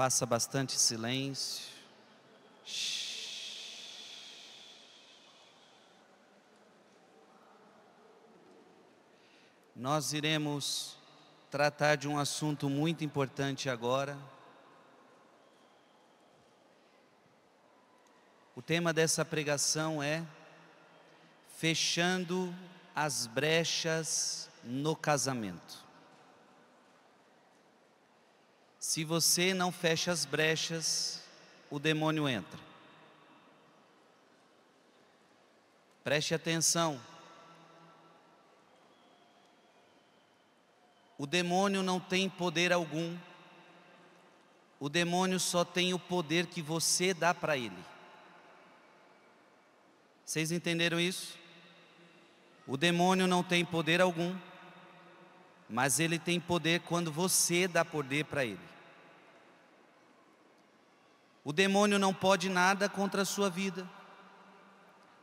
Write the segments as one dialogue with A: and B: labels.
A: faça bastante silêncio. Nós iremos tratar de um assunto muito importante agora. O tema dessa pregação é Fechando as brechas no casamento. Se você não fecha as brechas, o demônio entra. Preste atenção. O demônio não tem poder algum. O demônio só tem o poder que você dá para ele. Vocês entenderam isso? O demônio não tem poder algum, mas ele tem poder quando você dá poder para ele. O demônio não pode nada contra a sua vida.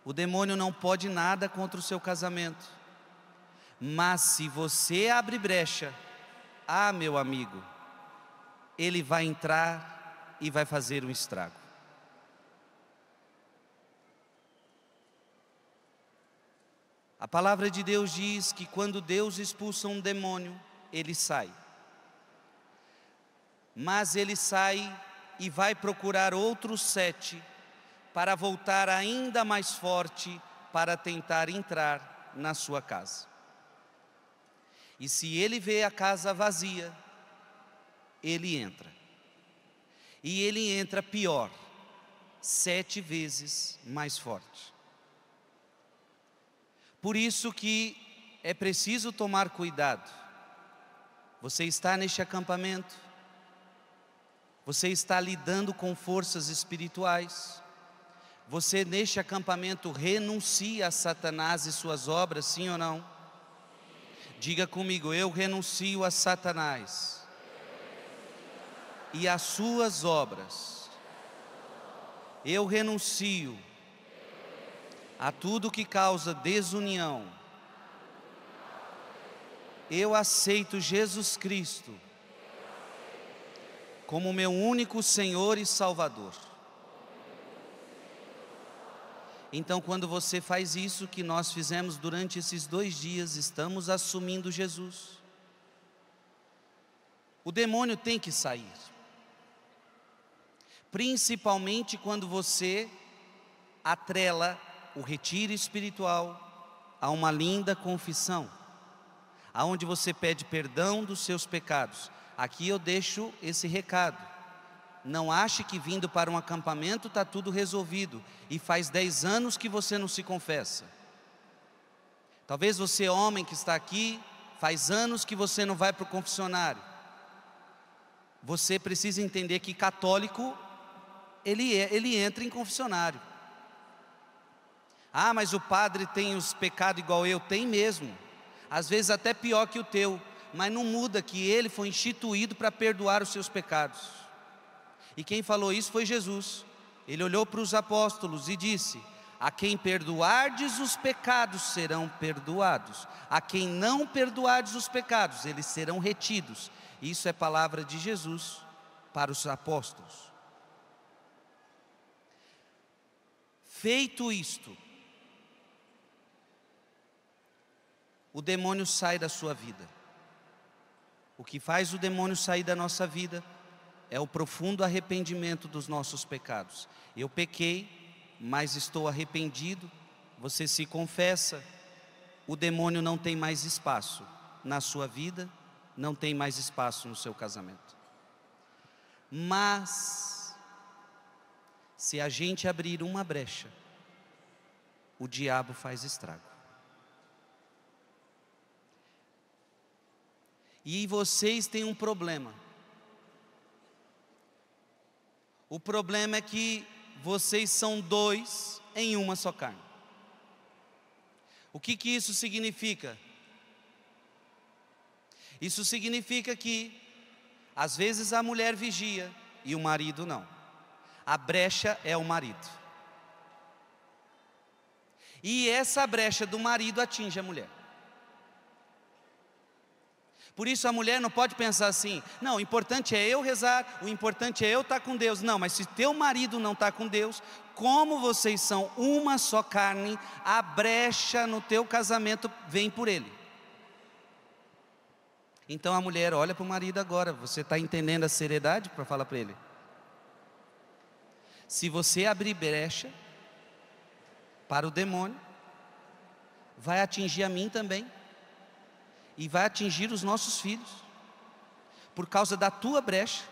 A: O demônio não pode nada contra o seu casamento. Mas se você abre brecha, ah, meu amigo, ele vai entrar e vai fazer um estrago. A palavra de Deus diz que quando Deus expulsa um demônio, ele sai. Mas ele sai e vai procurar outros sete, para voltar ainda mais forte para tentar entrar na sua casa. E se ele vê a casa vazia, ele entra. E ele entra pior, sete vezes mais forte. Por isso que é preciso tomar cuidado. Você está neste acampamento, você está lidando com forças espirituais. Você neste acampamento renuncia a Satanás e suas obras, sim ou não? Diga comigo, eu renuncio a Satanás e as suas obras. Eu renuncio a tudo que causa desunião. Eu aceito Jesus Cristo como meu único Senhor e Salvador. Então, quando você faz isso que nós fizemos durante esses dois dias, estamos assumindo Jesus. O demônio tem que sair, principalmente quando você atrela o retiro espiritual a uma linda confissão, aonde você pede perdão dos seus pecados Aqui eu deixo esse recado. Não ache que vindo para um acampamento está tudo resolvido e faz dez anos que você não se confessa. Talvez você, homem que está aqui, faz anos que você não vai para o confessionário. Você precisa entender que católico, ele, é, ele entra em confessionário. Ah, mas o padre tem os pecados igual eu, tem mesmo. Às vezes até pior que o teu mas não muda que ele foi instituído para perdoar os seus pecados. E quem falou isso foi Jesus. Ele olhou para os apóstolos e disse: A quem perdoardes os pecados serão perdoados, a quem não perdoardes os pecados, eles serão retidos. Isso é palavra de Jesus para os apóstolos. Feito isto, o demônio sai da sua vida. O que faz o demônio sair da nossa vida é o profundo arrependimento dos nossos pecados. Eu pequei, mas estou arrependido. Você se confessa, o demônio não tem mais espaço na sua vida, não tem mais espaço no seu casamento. Mas, se a gente abrir uma brecha, o diabo faz estrago. e vocês têm um problema. O problema é que vocês são dois em uma só carne. O que, que isso significa? Isso significa que, às vezes, a mulher vigia e o marido não. A brecha é o marido. E essa brecha do marido atinge a mulher. Por isso a mulher não pode pensar assim: não, o importante é eu rezar, o importante é eu estar com Deus. Não, mas se teu marido não está com Deus, como vocês são uma só carne, a brecha no teu casamento vem por ele. Então a mulher olha para o marido agora: você está entendendo a seriedade para falar para ele? Se você abrir brecha para o demônio, vai atingir a mim também e vai atingir os nossos filhos, por causa da tua brecha.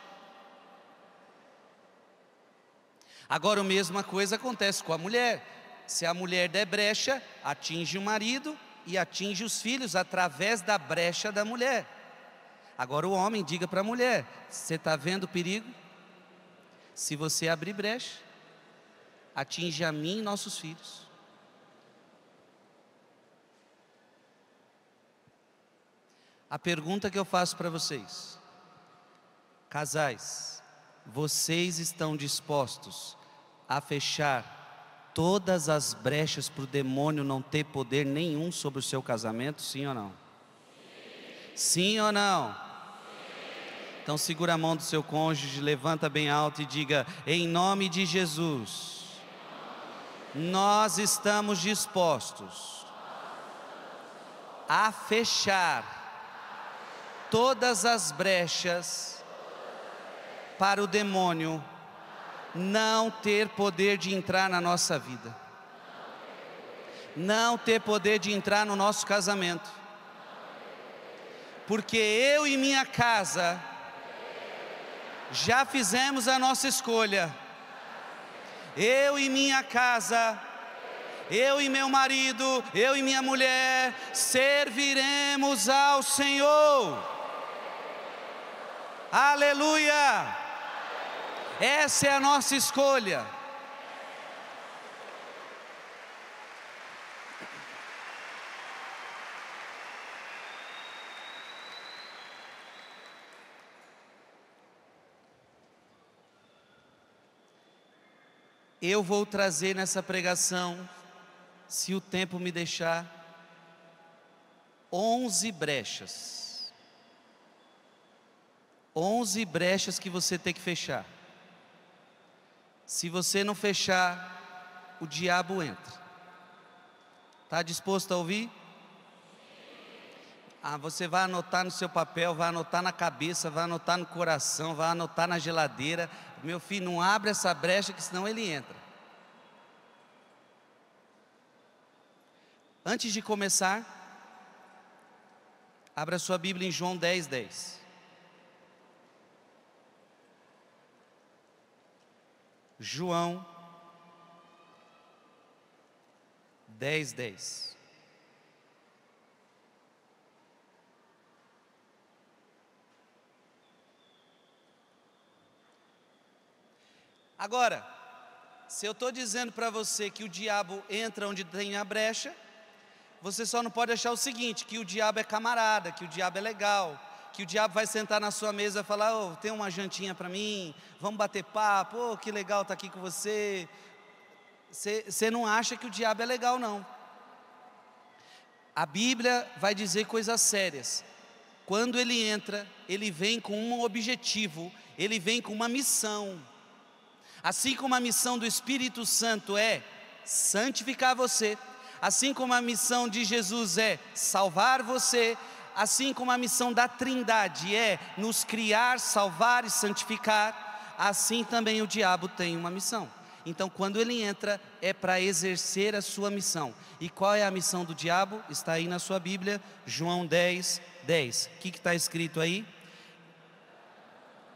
A: Agora, a mesma coisa acontece com a mulher: se a mulher der brecha, atinge o marido e atinge os filhos através da brecha da mulher. Agora, o homem diga para a mulher: você está vendo o perigo? Se você abrir brecha, atinge a mim e nossos filhos. A pergunta que eu faço para vocês, casais, vocês estão dispostos a fechar todas as brechas para o demônio não ter poder nenhum sobre o seu casamento, sim ou não? Sim, sim ou não? Sim. Então segura a mão do seu cônjuge, levanta bem alto e diga: Em nome de Jesus, nós estamos dispostos a fechar todas as brechas para o demônio não ter poder de entrar na nossa vida, não ter poder de entrar no nosso casamento, porque eu e minha casa já fizemos a nossa escolha, eu e minha casa eu e meu marido, eu e minha mulher, serviremos ao Senhor. Aleluia! Essa é a nossa escolha. Eu vou trazer nessa pregação, se o tempo me deixar, onze brechas 11 brechas que você tem que fechar. Se você não fechar, o diabo entra. Está disposto a ouvir? Ah, você vai anotar no seu papel, vai anotar na cabeça, vai anotar no coração, vai anotar na geladeira. Meu filho, não abre essa brecha, que senão ele entra. Antes de começar, abra sua Bíblia em João 10, 10. João 10, 10. Agora, se eu estou dizendo para você que o diabo entra onde tem a brecha, você só não pode achar o seguinte: que o diabo é camarada, que o diabo é legal, que o diabo vai sentar na sua mesa e falar: oh, tem uma jantinha para mim, vamos bater papo, oh, que legal estar tá aqui com você. Você não acha que o diabo é legal, não. A Bíblia vai dizer coisas sérias. Quando ele entra, ele vem com um objetivo, ele vem com uma missão. Assim como a missão do Espírito Santo é santificar você, assim como a missão de Jesus é salvar você, assim como a missão da Trindade é nos criar, salvar e santificar, assim também o diabo tem uma missão. Então, quando ele entra, é para exercer a sua missão. E qual é a missão do diabo? Está aí na sua Bíblia, João 10, 10. O que está escrito aí?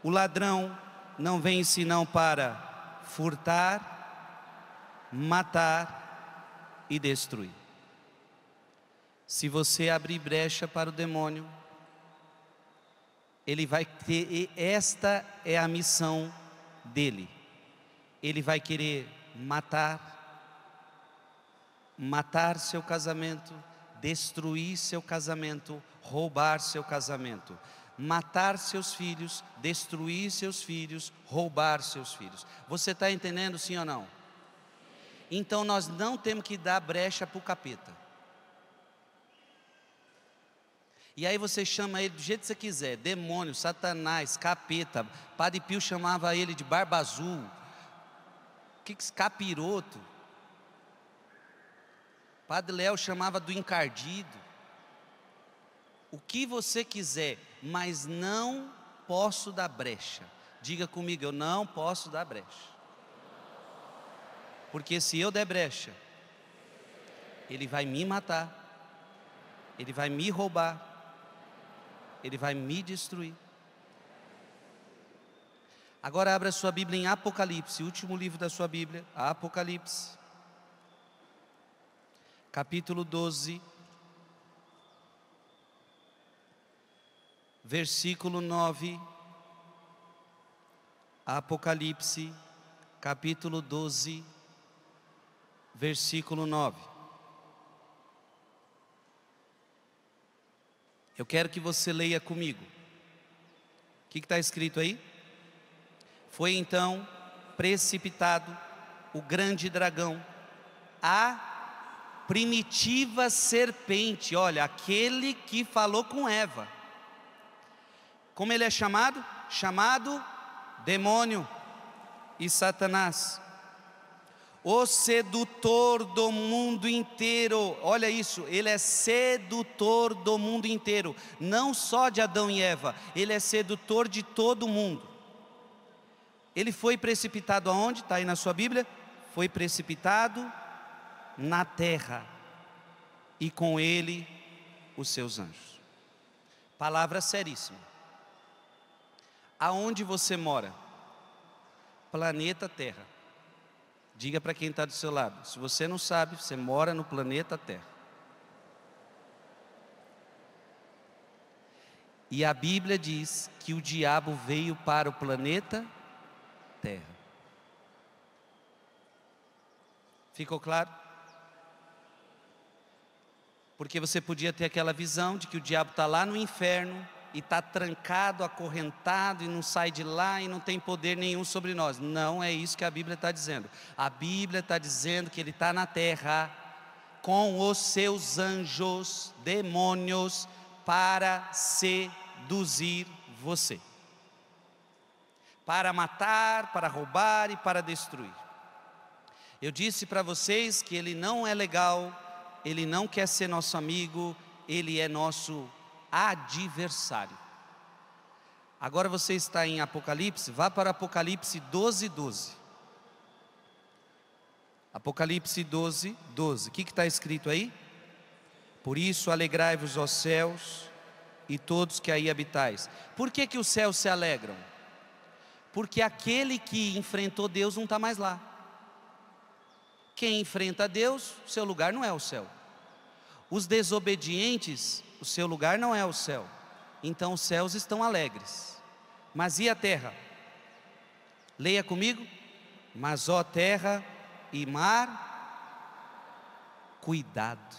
A: O ladrão não vem senão para furtar, matar e destruir. Se você abrir brecha para o demônio, ele vai ter, esta é a missão dele. Ele vai querer matar, matar seu casamento, destruir seu casamento, roubar seu casamento, matar seus filhos, destruir seus filhos, roubar seus filhos. Você está entendendo, sim ou não? Então nós não temos que dar brecha para o capeta. E aí você chama ele do jeito que você quiser, demônio, satanás, capeta. Padre Pio chamava ele de barba azul. Que que capiroto? Padre Léo chamava do encardido. O que você quiser, mas não posso dar brecha. Diga comigo, eu não posso dar brecha. Porque se eu der brecha, ele vai me matar. Ele vai me roubar ele vai me destruir. Agora abra sua Bíblia em Apocalipse, último livro da sua Bíblia, Apocalipse, capítulo 12, versículo 9. Apocalipse, capítulo 12, versículo 9. Eu quero que você leia comigo. O que está escrito aí? Foi então precipitado o grande dragão, a primitiva serpente, olha, aquele que falou com Eva. Como ele é chamado? Chamado demônio e Satanás o sedutor do mundo inteiro. Olha isso, ele é sedutor do mundo inteiro, não só de Adão e Eva, ele é sedutor de todo mundo. Ele foi precipitado aonde? Está aí na sua Bíblia? Foi precipitado na terra, e com ele os seus anjos. Palavra seríssima. Aonde você mora? Planeta Terra. Diga para quem está do seu lado: se você não sabe, você mora no planeta Terra. E a Bíblia diz que o diabo veio para o planeta Terra. Ficou claro? Porque você podia ter aquela visão de que o diabo está lá no inferno, e está trancado, acorrentado e não sai de lá e não tem poder nenhum sobre nós. Não é isso que a Bíblia está dizendo. A Bíblia está dizendo que ele está na terra com os seus anjos, demônios, para seduzir você, para matar, para roubar e para destruir. Eu disse para vocês que ele não é legal, ele não quer ser nosso amigo, ele é nosso adversário. Agora você está em Apocalipse, vá para Apocalipse 12, 12. Apocalipse 12, 12. O que está escrito aí? Por isso alegrai-vos aos céus e todos que aí habitais. Por que, que os céus se alegram? Porque aquele que enfrentou Deus não está mais lá. Quem enfrenta Deus, seu lugar não é o céu. Os desobedientes o seu lugar não é o céu. Então os céus estão alegres. Mas e a terra? Leia comigo. Mas ó terra e mar, cuidado.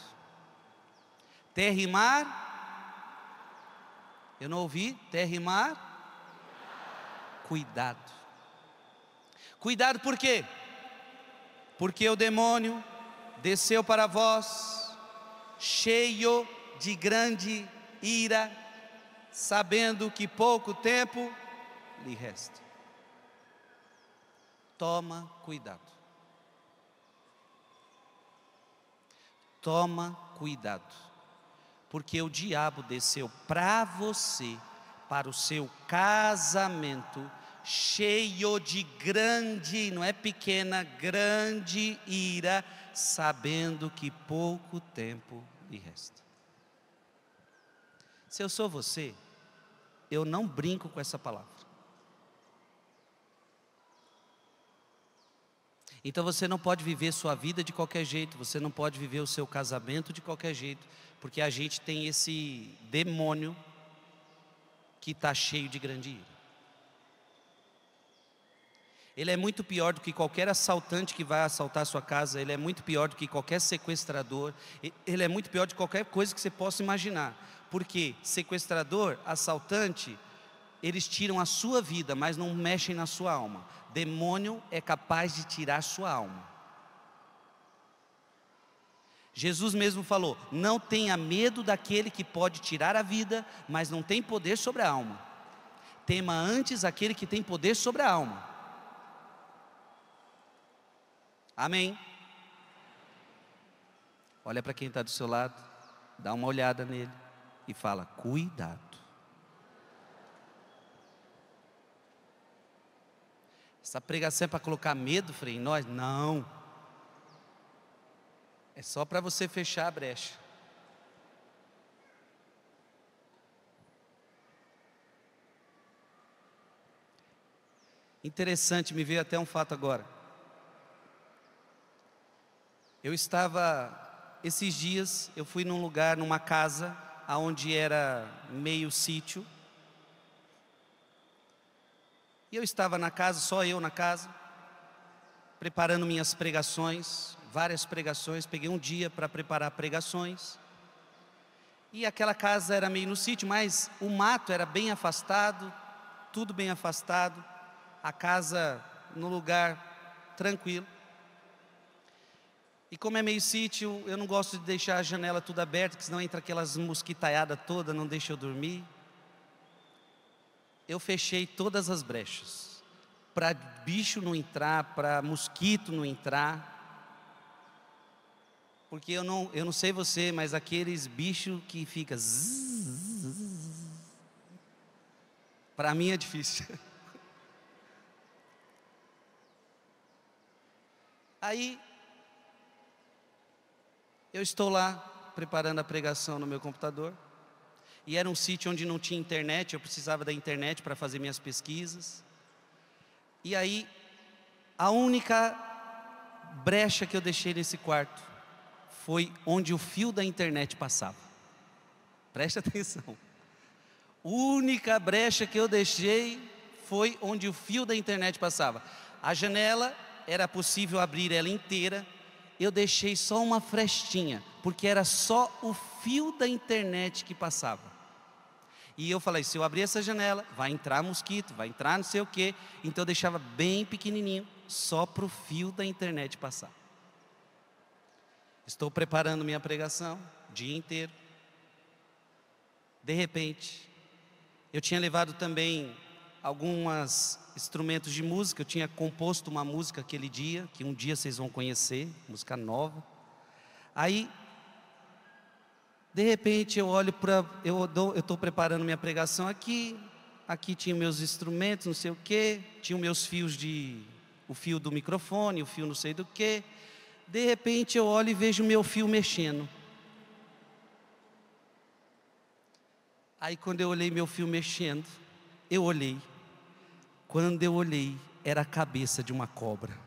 A: Terra e mar, eu não ouvi, terra e mar, cuidado. Cuidado por quê? Porque o demônio desceu para vós, cheio de de grande ira, sabendo que pouco tempo lhe resta. Toma cuidado. Toma cuidado, porque o diabo desceu para você, para o seu casamento, cheio de grande, não é pequena, grande ira, sabendo que pouco tempo lhe resta. Se eu sou você, eu não brinco com essa palavra. Então você não pode viver sua vida de qualquer jeito, você não pode viver o seu casamento de qualquer jeito, porque a gente tem esse demônio que está cheio de grande ira. Ele é muito pior do que qualquer assaltante que vai assaltar sua casa, ele é muito pior do que qualquer sequestrador, ele é muito pior de qualquer coisa que você possa imaginar. Porque sequestrador, assaltante, eles tiram a sua vida, mas não mexem na sua alma. Demônio é capaz de tirar sua alma. Jesus mesmo falou: Não tenha medo daquele que pode tirar a vida, mas não tem poder sobre a alma. Tema antes aquele que tem poder sobre a alma. Amém? Olha para quem está do seu lado, dá uma olhada nele e fala: cuidado. Essa pregação é para colocar medo, Frei, em nós? Não. É só para você fechar a brecha. Interessante, me veio até um fato agora. Eu estava esses dias, eu fui num lugar, numa casa, aonde era meio sítio. E eu estava na casa, só eu na casa, preparando minhas pregações, várias pregações, peguei um dia para preparar pregações. E aquela casa era meio no sítio, mas o mato era bem afastado, tudo bem afastado, a casa no lugar tranquilo. E como é meio sítio, eu não gosto de deixar a janela tudo aberta, porque senão entra aquelas mosquitaiadas toda, não deixa eu dormir. Eu fechei todas as brechas, para bicho não entrar, para mosquito não entrar. Porque eu não, eu não sei você, mas aqueles bichos que fica para mim é difícil. Aí eu estou lá preparando a pregação no meu computador. E era um sítio onde não tinha internet, eu precisava da internet para fazer minhas pesquisas. E aí, a única brecha que eu deixei nesse quarto foi onde o fio da internet passava. Preste atenção. A única brecha que eu deixei foi onde o fio da internet passava. A janela era possível abrir ela inteira, eu deixei só uma frestinha, porque era só o fio da internet que passava. E eu falei: se eu abrir essa janela, vai entrar mosquito, vai entrar não sei o quê. Então eu deixava bem pequenininho, só para o fio da internet passar. Estou preparando minha pregação, dia inteiro. De repente, eu tinha levado também alguns instrumentos de música. Eu tinha composto uma música aquele dia, que um dia vocês vão conhecer, música nova. Aí, de repente, eu olho para. Eu estou preparando minha pregação aqui. Aqui tinha meus instrumentos, não sei o quê. Tinha meus fios de. O fio do microfone, o fio não sei do quê. De repente, eu olho e vejo meu fio mexendo. Aí, quando eu olhei meu fio mexendo, eu olhei. Quando eu olhei, era a cabeça de uma cobra.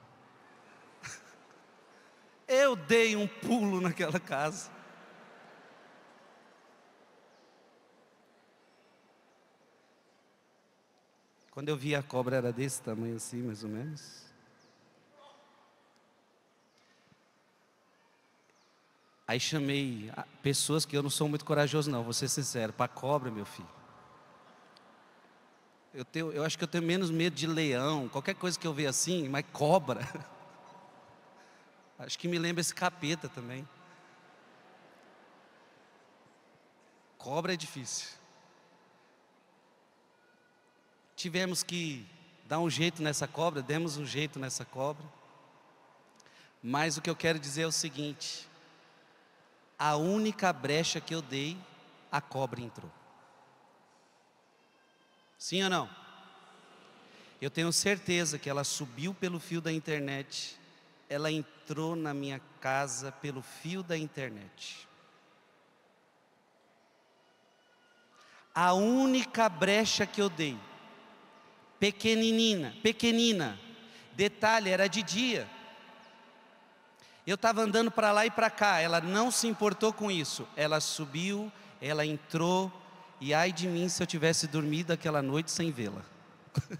A: Eu dei um pulo naquela casa. Quando eu vi a cobra era desse tamanho assim, mais ou menos. Aí chamei pessoas que eu não sou muito corajoso, não, vou ser sincero. Para cobra, meu filho. Eu, tenho, eu acho que eu tenho menos medo de leão, qualquer coisa que eu veja assim, mas cobra. Acho que me lembra esse capeta também. Cobra é difícil. Tivemos que dar um jeito nessa cobra, demos um jeito nessa cobra. Mas o que eu quero dizer é o seguinte: a única brecha que eu dei, a cobra entrou. Sim ou não? Eu tenho certeza que ela subiu pelo fio da internet, ela entrou na minha casa pelo fio da internet. A única brecha que eu dei, pequenina, pequenina, detalhe, era de dia. Eu estava andando para lá e para cá, ela não se importou com isso, ela subiu, ela entrou e ai de mim se eu tivesse dormido aquela noite sem vê-la.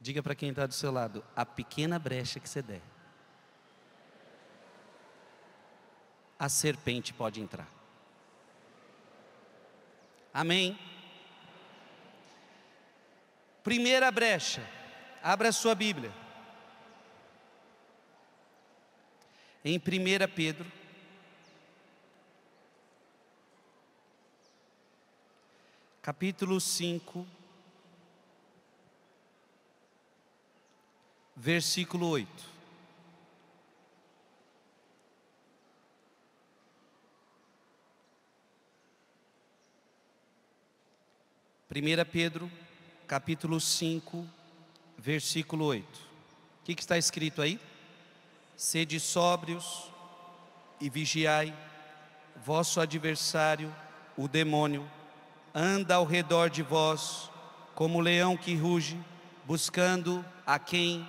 A: Diga para quem está do seu lado, a pequena brecha que você der, a serpente pode entrar. Amém? Primeira brecha, abra a sua Bíblia. Em 1 Pedro capítulo 5, versículo 8. Primeira Pedro, capítulo 5, versículo 8. O que, que está escrito aí? Sede sóbrios e vigiai, vosso adversário, o demônio, anda ao redor de vós, como o leão que ruge, buscando a quem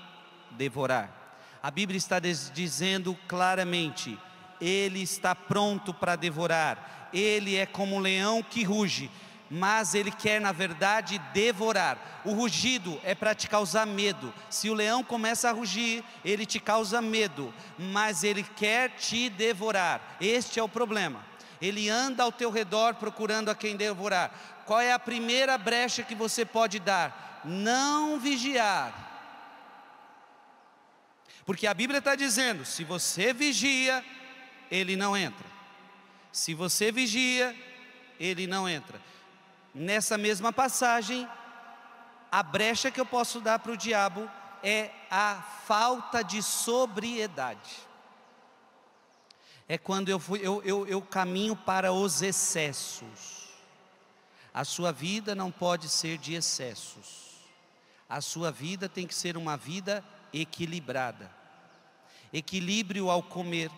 A: devorar. A Bíblia está dizendo claramente: ele está pronto para devorar, ele é como o leão que ruge, mas ele quer, na verdade, devorar. O rugido é para te causar medo. Se o leão começa a rugir, ele te causa medo, mas ele quer te devorar. Este é o problema ele anda ao teu redor procurando a quem devorar. Qual é a primeira brecha que você pode dar? Não vigiar. Porque a Bíblia está dizendo: se você vigia, ele não entra. Se você vigia, ele não entra. Nessa mesma passagem, a brecha que eu posso dar para o diabo é a falta de sobriedade é quando eu, fui, eu, eu, eu caminho para os excessos. A sua vida não pode ser de excessos. A sua vida tem que ser uma vida equilibrada. Equilíbrio ao comer,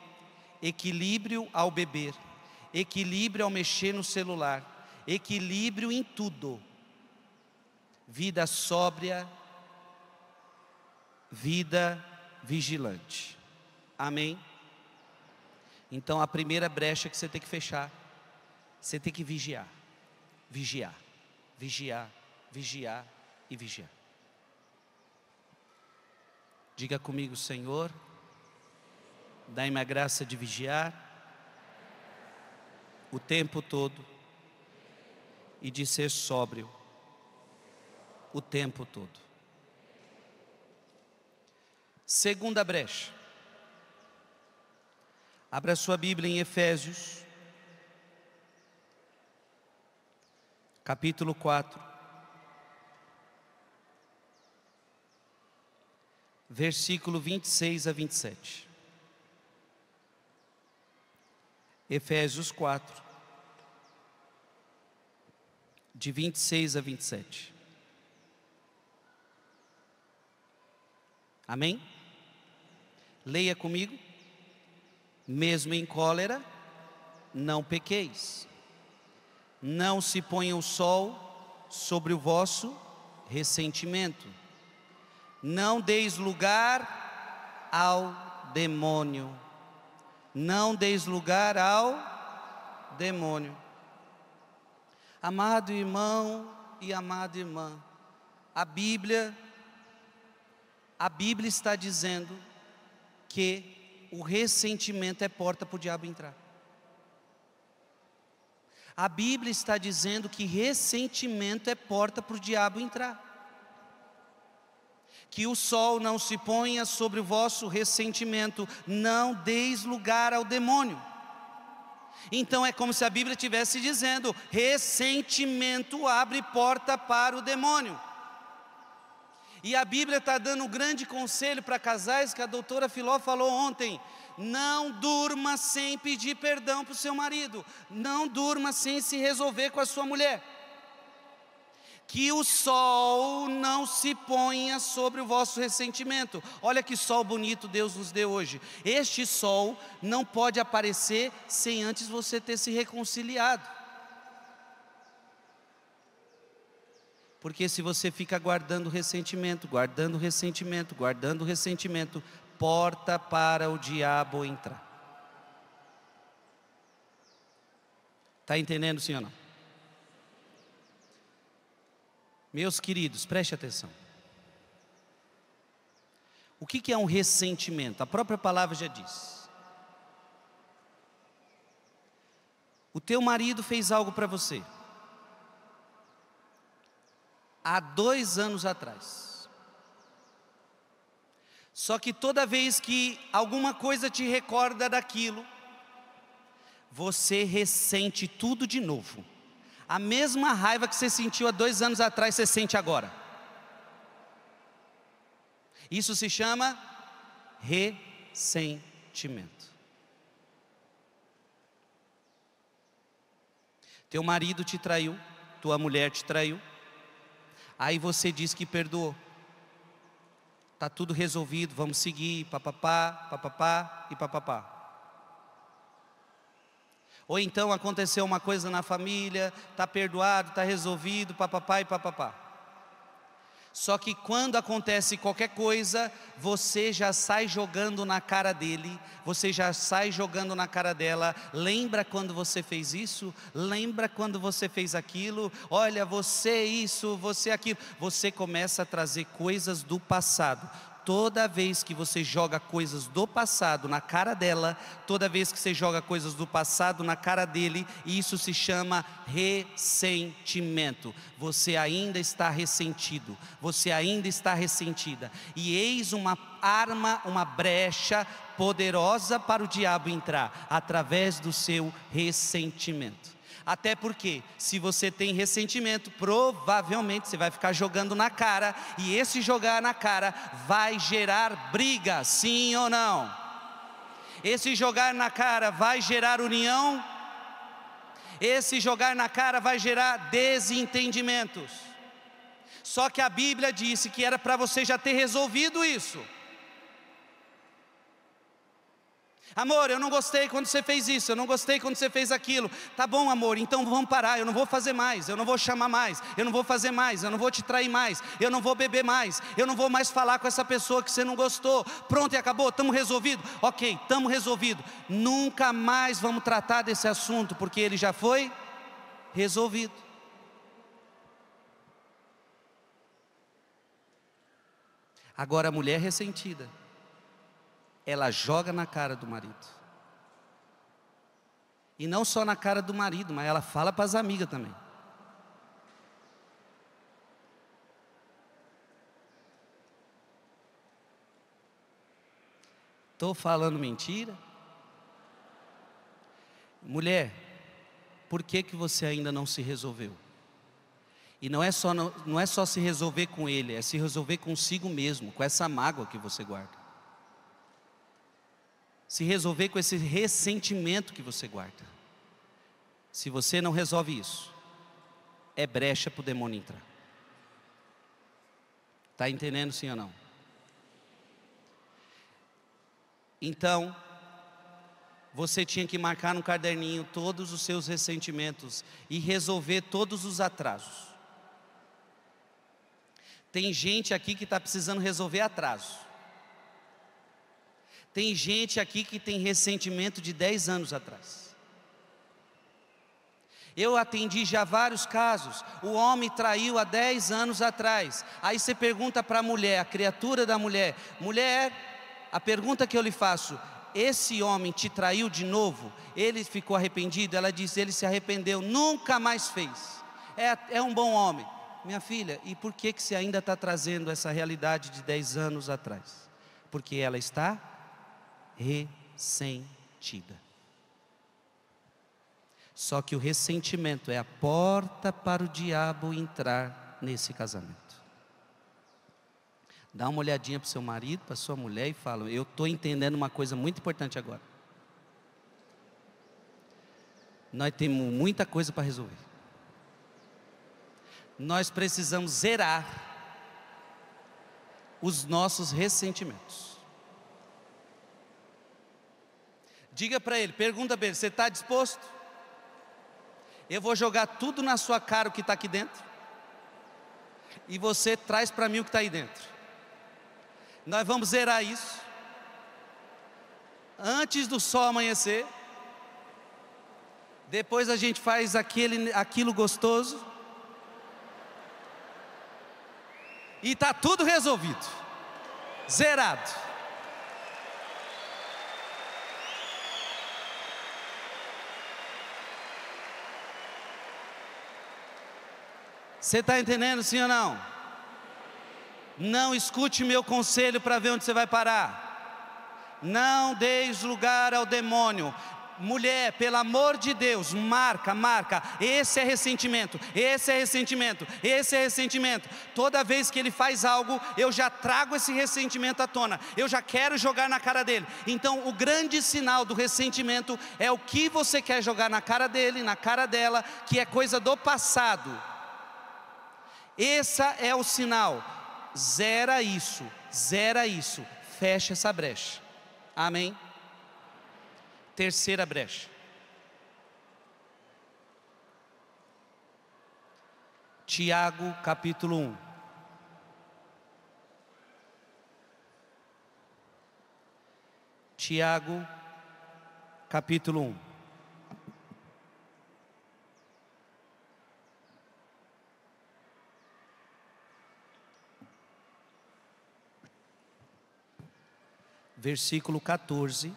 A: equilíbrio ao beber, equilíbrio ao mexer no celular, equilíbrio em tudo. Vida sóbria, vida vigilante. Amém? Então a primeira brecha que você tem que fechar, você tem que vigiar, vigiar, vigiar, vigiar e vigiar. Diga comigo, Senhor, dai-me a graça de vigiar o tempo todo e de ser sóbrio o tempo todo. Segunda brecha. Abra sua Bíblia em Efésios, capítulo 4, versículo 26 a 27. Efésios 4, de 26 a 27. Amém? Leia comigo. Mesmo em cólera, não pequeis. Não se ponha o sol sobre o vosso ressentimento. Não deis lugar ao demônio. Não deis lugar ao demônio. Amado irmão e amada irmã, a Bíblia a Bíblia está dizendo que o ressentimento é porta para o diabo entrar. A Bíblia está dizendo que ressentimento é porta para o diabo entrar. Que o sol não se ponha sobre o vosso ressentimento, não deis lugar ao demônio. Então é como se a Bíblia estivesse dizendo: ressentimento abre porta para o demônio. E a Bíblia está dando um grande conselho para casais que a doutora Filó falou ontem. Não durma sem pedir perdão para o seu marido. Não durma sem se resolver com a sua mulher. Que o sol não se ponha sobre o vosso ressentimento. Olha que sol bonito Deus nos deu hoje. Este sol não pode aparecer sem antes você ter se reconciliado. Porque se você fica guardando ressentimento, guardando ressentimento, guardando ressentimento, porta para o diabo entrar. Está entendendo, senhor? Meus queridos, preste atenção. O que, que é um ressentimento? A própria palavra já diz. O teu marido fez algo para você há dois anos atrás. Só que toda vez que alguma coisa te recorda daquilo, você ressente tudo de novo. A mesma raiva que você sentiu há dois anos atrás, você sente agora. Isso se chama ressentimento. Teu marido te traiu, tua mulher te traiu, Aí você diz que perdoou. Tá tudo resolvido, vamos seguir, papapá, papapá e papapá. Ou então aconteceu uma coisa na família, tá perdoado, tá resolvido, papapá e papapá. Só que quando acontece qualquer coisa, você já sai jogando na cara dele, você já sai jogando na cara dela. Lembra quando você fez isso? Lembra quando você fez aquilo? Olha, você isso, você aquilo. Você começa a trazer coisas do passado. Toda vez que você joga coisas do passado na cara dela, toda vez que você joga coisas do passado na cara dele, isso se chama ressentimento. Você ainda está ressentido, você ainda está ressentida. E eis uma arma, uma brecha poderosa para o diabo entrar através do seu ressentimento. Até porque, se você tem ressentimento, provavelmente você vai ficar jogando na cara, e esse jogar na cara vai gerar briga, sim ou não? Esse jogar na cara vai gerar união? Esse jogar na cara vai gerar desentendimentos. Só que a Bíblia disse que era para você já ter resolvido isso. Amor, eu não gostei quando você fez isso, eu não gostei quando você fez aquilo. Tá bom, amor, então vamos parar. Eu não vou fazer mais, eu não vou chamar mais, eu não vou fazer mais, eu não vou te trair mais, eu não vou beber mais, eu não vou mais falar com essa pessoa que você não gostou. Pronto e acabou, estamos resolvidos? Ok, estamos resolvidos. Nunca mais vamos tratar desse assunto, porque ele já foi resolvido. Agora a mulher é ressentida ela joga na cara do marido. E não só na cara do marido, mas ela fala para as amigas também. Estou falando mentira? Mulher, por que, que você ainda não se resolveu? E não é, só, não, não é só se resolver com ele, é se resolver consigo mesmo, com essa mágoa que você guarda se resolver com esse ressentimento que você guarda. Se você não resolve isso, é brecha para o demônio entrar. Está entendendo sim ou não? Então, você tinha que marcar no caderninho todos os seus ressentimentos e resolver todos os atrasos. Tem gente aqui que está precisando resolver atraso. Tem gente aqui que tem ressentimento de 10 anos atrás. Eu atendi já vários casos. O homem traiu há 10 anos atrás. Aí você pergunta para a mulher, a criatura da mulher: Mulher, a pergunta que eu lhe faço, esse homem te traiu de novo? Ele ficou arrependido? Ela diz: Ele se arrependeu, nunca mais fez. É, é um bom homem. Minha filha, e por que, que você ainda está trazendo essa realidade de 10 anos atrás? Porque ela está ressentida. Só que o ressentimento é a porta para o diabo entrar nesse casamento. Dá uma olhadinha para o seu marido, para sua mulher e fala: Eu estou entendendo uma coisa muito importante agora. Nós temos muita coisa para resolver. Nós precisamos zerar os nossos ressentimentos. Diga para ele, pergunta para ele: você está disposto? Eu vou jogar tudo na sua cara o que está aqui dentro, e você traz para mim o que está aí dentro. Nós vamos zerar isso, antes do sol amanhecer, depois a gente faz aquele, aquilo gostoso, e está tudo resolvido, zerado. Você está entendendo, sim ou não? Não escute meu conselho para ver onde você vai parar. Não deis lugar ao demônio. Mulher, pelo amor de Deus, marca, marca. Esse é ressentimento, esse é ressentimento, esse é ressentimento. Toda vez que ele faz algo, eu já trago esse ressentimento à tona, eu já quero jogar na cara dele. Então, o grande sinal do ressentimento é o que você quer jogar na cara dele, na cara dela, que é coisa do passado essa é o sinal. Zera isso, zera isso. Fecha essa brecha. Amém. Terceira brecha. Tiago capítulo 1. Tiago capítulo 1. versículo 14.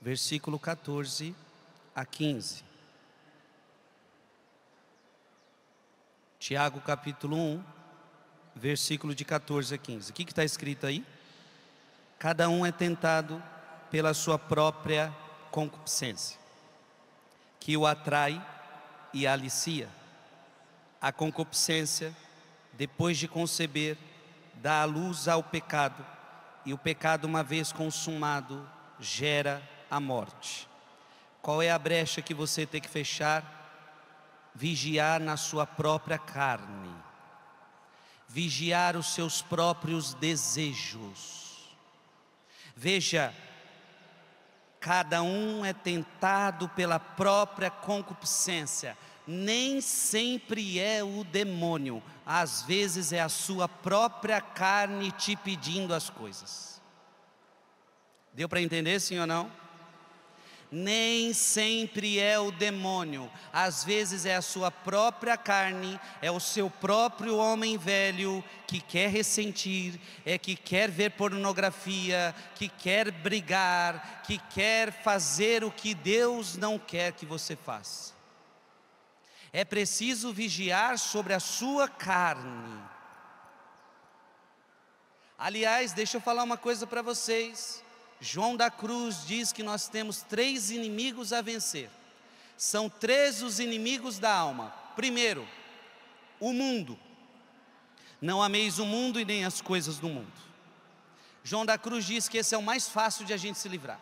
A: Versículo 14 a 15. Tiago capítulo 1, versículo de 14 a 15. O que está escrito aí? Cada um é tentado pela sua própria concupiscência, que o atrai e alicia. A concupiscência depois de conceber, dá a luz ao pecado, e o pecado, uma vez consumado, gera a morte. Qual é a brecha que você tem que fechar? Vigiar na sua própria carne, vigiar os seus próprios desejos. Veja, cada um é tentado pela própria concupiscência nem sempre é o demônio, às vezes é a sua própria carne te pedindo as coisas. Deu para entender, sim ou não? Nem sempre é o demônio, às vezes é a sua própria carne, é o seu próprio homem velho que quer ressentir, é que quer ver pornografia, que quer brigar, que quer fazer o que Deus não quer que você faça. É preciso vigiar sobre a sua carne. Aliás, deixa eu falar uma coisa para vocês. João da Cruz diz que nós temos três inimigos a vencer. São três os inimigos da alma. Primeiro, o mundo. Não ameis o mundo e nem as coisas do mundo. João da Cruz diz que esse é o mais fácil de a gente se livrar.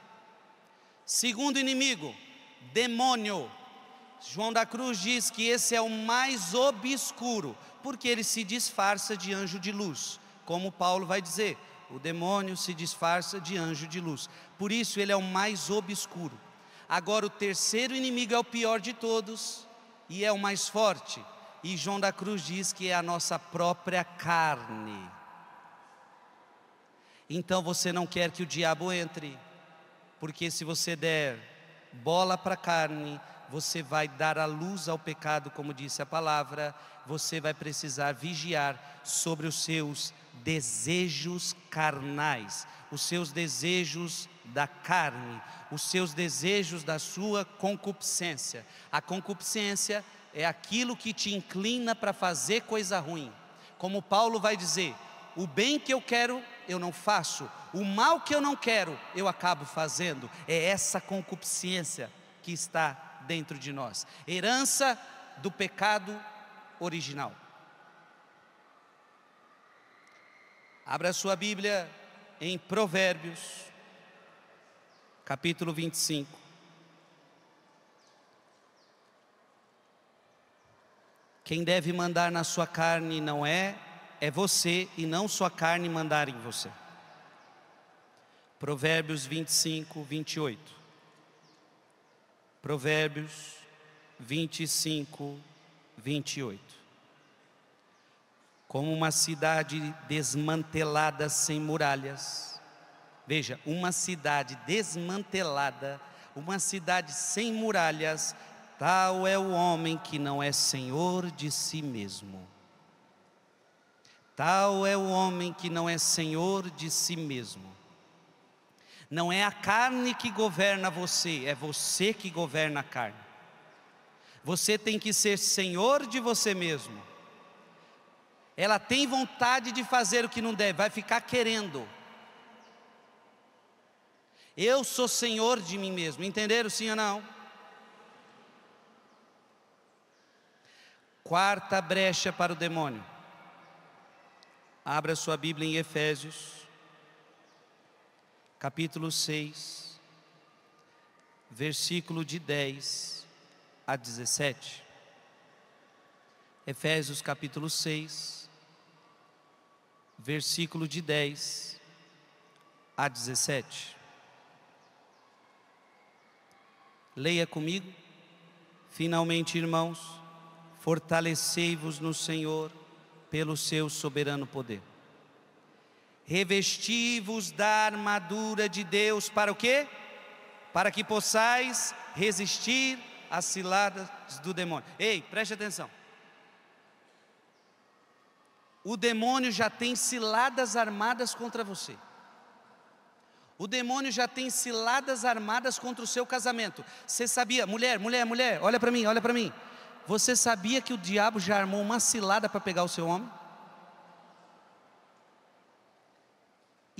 A: Segundo inimigo, demônio. João da Cruz diz que esse é o mais obscuro, porque ele se disfarça de anjo de luz, como Paulo vai dizer, o demônio se disfarça de anjo de luz. Por isso ele é o mais obscuro. Agora o terceiro inimigo é o pior de todos e é o mais forte. E João da Cruz diz que é a nossa própria carne. Então você não quer que o diabo entre, porque se você der bola para a carne, você vai dar a luz ao pecado, como disse a palavra, você vai precisar vigiar sobre os seus desejos carnais, os seus desejos da carne, os seus desejos da sua concupiscência. A concupiscência é aquilo que te inclina para fazer coisa ruim. Como Paulo vai dizer: o bem que eu quero, eu não faço, o mal que eu não quero, eu acabo fazendo. É essa concupiscência que está dentro de nós herança do pecado original. Abra sua Bíblia em Provérbios, capítulo 25. Quem deve mandar na sua carne não é, é você e não sua carne mandar em você. Provérbios 25, 28. Provérbios 25, 28. Como uma cidade desmantelada sem muralhas. Veja, uma cidade desmantelada, uma cidade sem muralhas, tal é o homem que não é senhor de si mesmo. Tal é o homem que não é senhor de si mesmo. Não é a carne que governa você, é você que governa a carne. Você tem que ser senhor de você mesmo. Ela tem vontade de fazer o que não deve, vai ficar querendo. Eu sou senhor de mim mesmo, entenderam sim ou não? Quarta brecha para o demônio. Abra sua Bíblia em Efésios capítulo 6, versículo de 10 a 17. Efésios capítulo 6, versículo de 10 a 17. Leia comigo. Finalmente, irmãos, fortalecei-vos no Senhor pelo seu soberano poder. Revesti-vos da armadura de Deus para o quê? Para que possais resistir às ciladas do demônio. Ei, preste atenção. O demônio já tem ciladas armadas contra você. O demônio já tem ciladas armadas contra o seu casamento. Você sabia, mulher, mulher, mulher, olha para mim, olha para mim. Você sabia que o diabo já armou uma cilada para pegar o seu homem?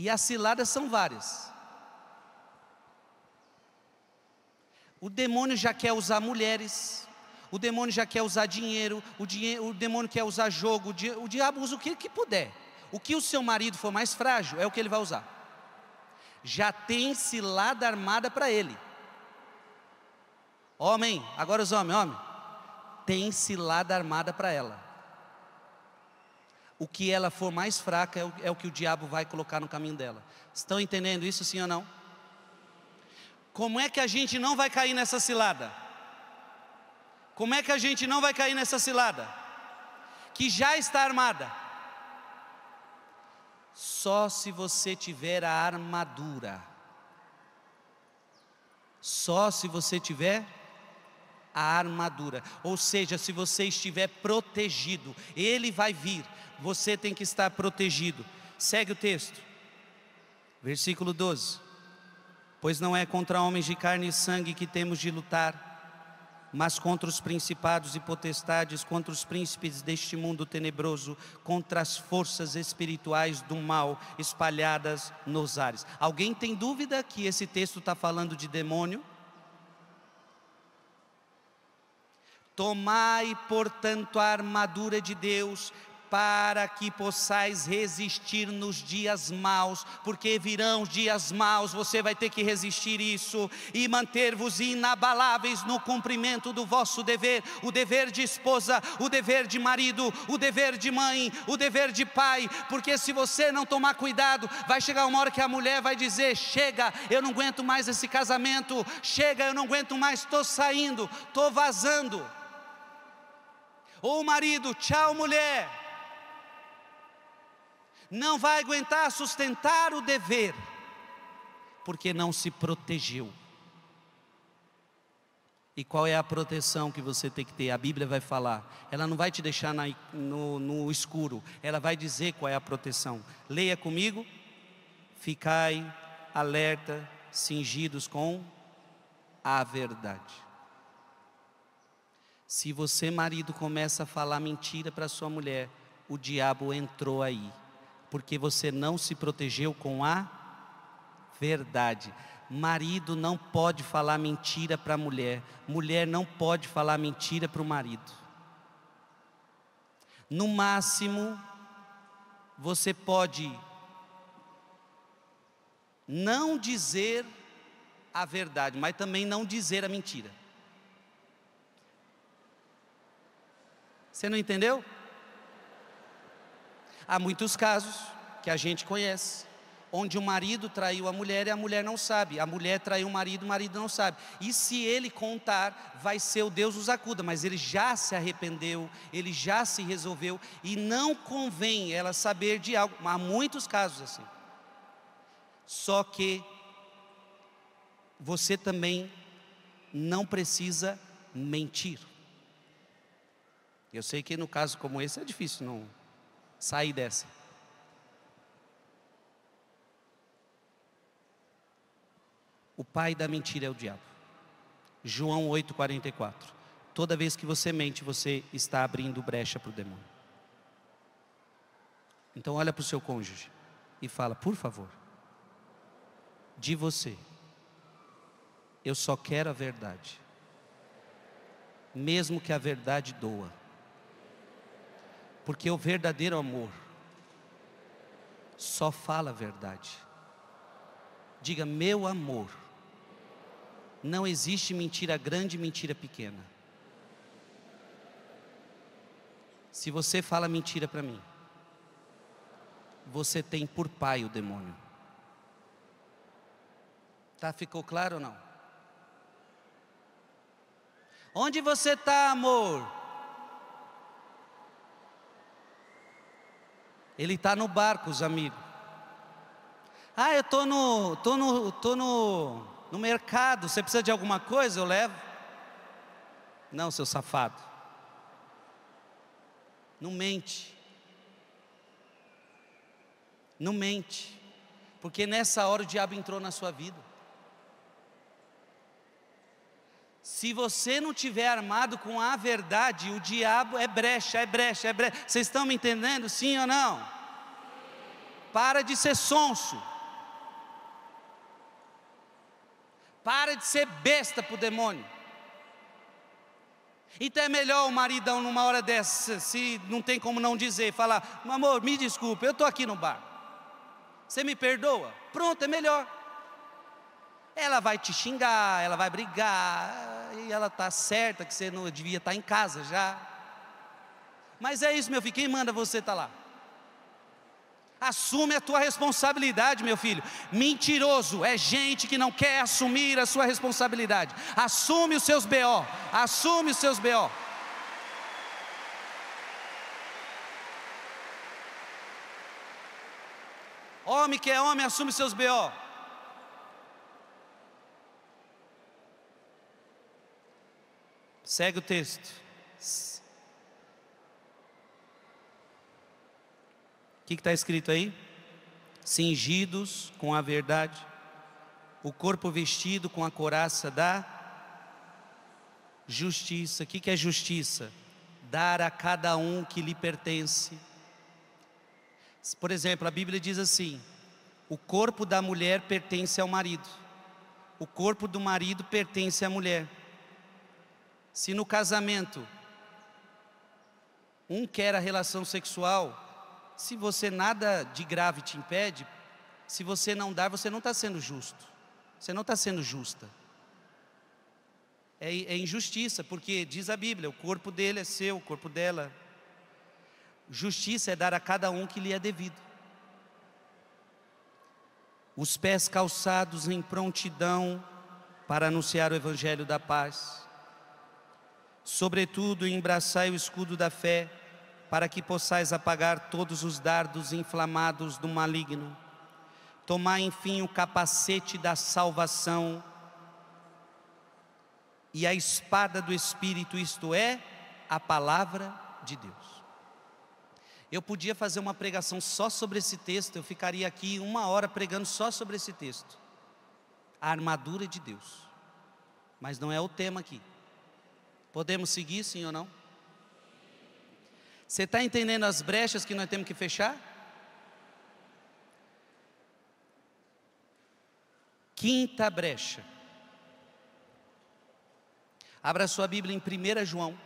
A: E as ciladas são várias. O demônio já quer usar mulheres, o demônio já quer usar dinheiro, o, o demônio quer usar jogo, o, di o diabo usa o que, que puder. O que o seu marido for mais frágil é o que ele vai usar. Já tem cilada armada para ele. Homem, agora os homens, homem, tem cilada armada para ela o que ela for mais fraca é o, é o, que o diabo vai colocar no caminho dela. Estão entendendo isso sim ou não? Como é que a gente não vai cair nessa cilada? Como é que a gente não vai cair nessa cilada? Que já está armada. Só se você tiver a armadura. Só se você tiver a armadura. Ou seja, se você estiver protegido, ele vai vir. Você tem que estar protegido. Segue o texto. Versículo 12. Pois não é contra homens de carne e sangue que temos de lutar, mas contra os principados e potestades, contra os príncipes deste mundo tenebroso, contra as forças espirituais do mal espalhadas nos ares. Alguém tem dúvida que esse texto está falando de demônio? Tomai, portanto, a armadura de Deus, para que possais resistir nos dias maus, porque virão dias maus, você vai ter que resistir isso e manter-vos inabaláveis no cumprimento do vosso dever, o dever de esposa, o dever de marido, o dever de mãe, o dever de pai, porque se você não tomar cuidado, vai chegar uma hora que a mulher vai dizer: "Chega, eu não aguento mais esse casamento, chega, eu não aguento mais, estou saindo, estou vazando". Ou o marido, tchau mulher, não vai aguentar sustentar o dever, porque não se protegeu. E qual é a proteção que você tem que ter? A Bíblia vai falar. Ela não vai te deixar na, no, no escuro. Ela vai dizer qual é a proteção. Leia comigo. Ficai alerta, cingidos com a verdade. Se você, marido, começa a falar mentira para sua mulher, o diabo entrou aí, porque você não se protegeu com a verdade. Marido não pode falar mentira para mulher, mulher não pode falar mentira para o marido. No máximo, você pode não dizer a verdade, mas também não dizer a mentira. Você não entendeu? Há muitos casos que a gente conhece, onde o marido traiu a mulher e a mulher não sabe, a mulher traiu o marido, o marido não sabe. E se ele contar, vai ser o Deus os acuda, mas ele já se arrependeu, ele já se resolveu e não convém ela saber de algo. Há muitos casos assim. Só que você também não precisa mentir. Eu sei que no caso como esse é difícil não sair dessa. O pai da mentira é o diabo. João 8:44. Toda vez que você mente, você está abrindo brecha para o demônio. Então olha para o seu cônjuge e fala, por favor, de você. Eu só quero a verdade. Mesmo que a verdade doa. Porque o verdadeiro amor só fala a verdade. Diga, meu amor. Não existe mentira grande, mentira pequena. Se você fala mentira para mim, você tem por pai o demônio. Tá ficou claro ou não? Onde você está, amor? Ele está no barco, os amigos. Ah, eu estou no, tô no, tô no, no mercado. Você precisa de alguma coisa? Eu levo. Não, seu safado. Não mente. Não mente. Porque nessa hora o diabo entrou na sua vida. Se você não tiver armado com a verdade, o diabo é brecha, é brecha, é brecha. Vocês estão me entendendo? Sim ou não? Para de ser sonso. Para de ser besta para o demônio. Então é melhor o maridão, numa hora dessa, se não tem como não dizer, falar: amor, me desculpe, eu estou aqui no bar. Você me perdoa? Pronto, é melhor. Ela vai te xingar, ela vai brigar, e ela está certa que você não devia estar tá em casa já. Mas é isso, meu filho, quem manda você estar tá lá? Assume a tua responsabilidade, meu filho. Mentiroso é gente que não quer assumir a sua responsabilidade. Assume os seus BO, assume os seus BO. Homem que é homem, assume seus BO. Segue o texto. O que está escrito aí? Cingidos com a verdade, o corpo vestido com a coraça da justiça. O que, que é justiça? Dar a cada um que lhe pertence. Por exemplo, a Bíblia diz assim: o corpo da mulher pertence ao marido, o corpo do marido pertence à mulher. Se no casamento um quer a relação sexual, se você nada de grave te impede, se você não dar, você não está sendo justo, você não está sendo justa. É, é injustiça, porque diz a Bíblia: o corpo dele é seu, o corpo dela. Justiça é dar a cada um que lhe é devido os pés calçados em prontidão para anunciar o Evangelho da paz. Sobretudo, embraçai o escudo da fé, para que possais apagar todos os dardos inflamados do maligno. Tomai, enfim, o capacete da salvação e a espada do Espírito, isto é, a palavra de Deus. Eu podia fazer uma pregação só sobre esse texto, eu ficaria aqui uma hora pregando só sobre esse texto. A armadura de Deus. Mas não é o tema aqui. Podemos seguir, sim ou não? Você está entendendo as brechas que nós temos que fechar? 5 brecha. Abra sua Bíblia em 1 João,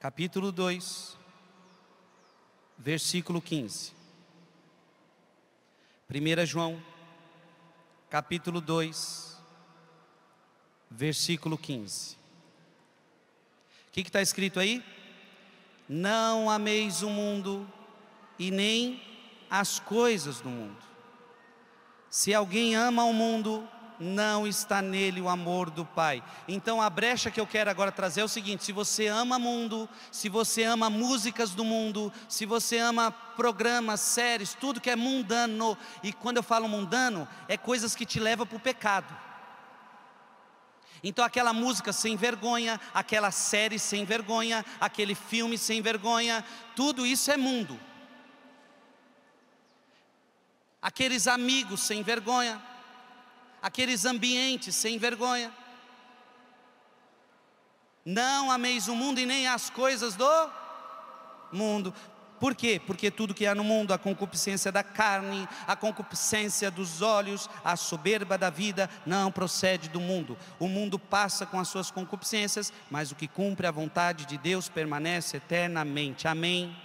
A: capítulo 2, versículo 15. 1 João, capítulo 2, versículo 15. O que está escrito aí? Não ameis o mundo e nem as coisas do mundo. Se alguém ama o mundo, não está nele o amor do Pai. Então a brecha que eu quero agora trazer é o seguinte: se você ama mundo, se você ama músicas do mundo, se você ama programas, séries, tudo que é mundano, e quando eu falo mundano, é coisas que te levam para o pecado. Então, aquela música sem vergonha, aquela série sem vergonha, aquele filme sem vergonha, tudo isso é mundo. Aqueles amigos sem vergonha, aqueles ambientes sem vergonha. Não ameis o mundo e nem as coisas do mundo. Por quê? Porque tudo que há no mundo, a concupiscência da carne, a concupiscência dos olhos, a soberba da vida, não procede do mundo. O mundo passa com as suas concupiscências, mas o que cumpre a vontade de Deus permanece eternamente. Amém?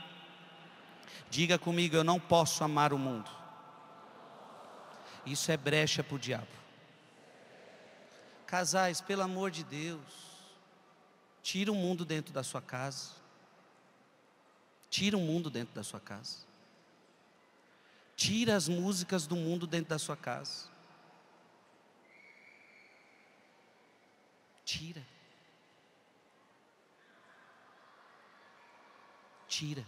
A: Diga comigo, eu não posso amar o mundo. Isso é brecha para o diabo. Casais, pelo amor de Deus, tira o mundo dentro da sua casa. Tira o mundo dentro da sua casa. Tira as músicas do mundo dentro da sua casa. Tira. Tira.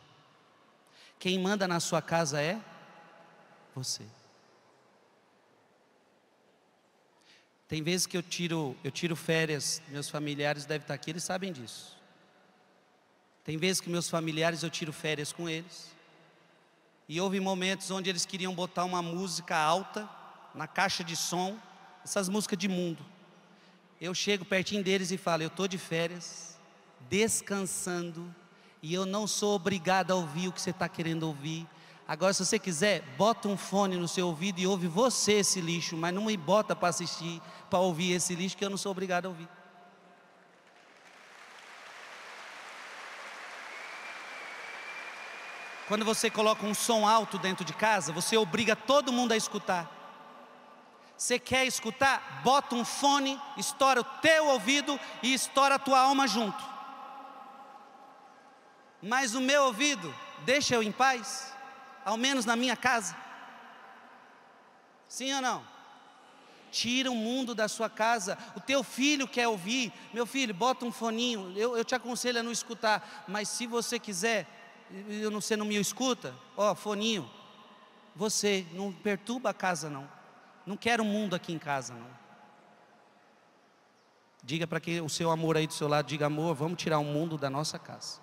A: Quem manda na sua casa é você. Tem vezes que eu tiro, eu tiro férias, meus familiares devem estar aqui, eles sabem disso. Tem vezes que meus familiares eu tiro férias com eles. E houve momentos onde eles queriam botar uma música alta na caixa de som, essas músicas de mundo. Eu chego pertinho deles e falo: "Eu tô de férias, descansando, e eu não sou obrigado a ouvir o que você está querendo ouvir. Agora, se você quiser, bota um fone no seu ouvido e ouve você esse lixo, mas não me bota para assistir, para ouvir esse lixo que eu não sou obrigado a ouvir. Quando você coloca um som alto dentro de casa, você obriga todo mundo a escutar. Você quer escutar? Bota um fone, estoura o teu ouvido e estoura a tua alma junto. Mas o meu ouvido, deixa eu em paz, ao menos na minha casa. Sim ou não? Tira o mundo da sua casa. O teu filho quer ouvir. Meu filho, bota um foninho. Eu, eu te aconselho a não escutar. Mas se você quiser, eu não, você não me escuta? Ó, oh, foninho, você não perturba a casa não. Não quero o um mundo aqui em casa não. Diga para quem o seu amor aí do seu lado, diga amor, vamos tirar o mundo da nossa casa.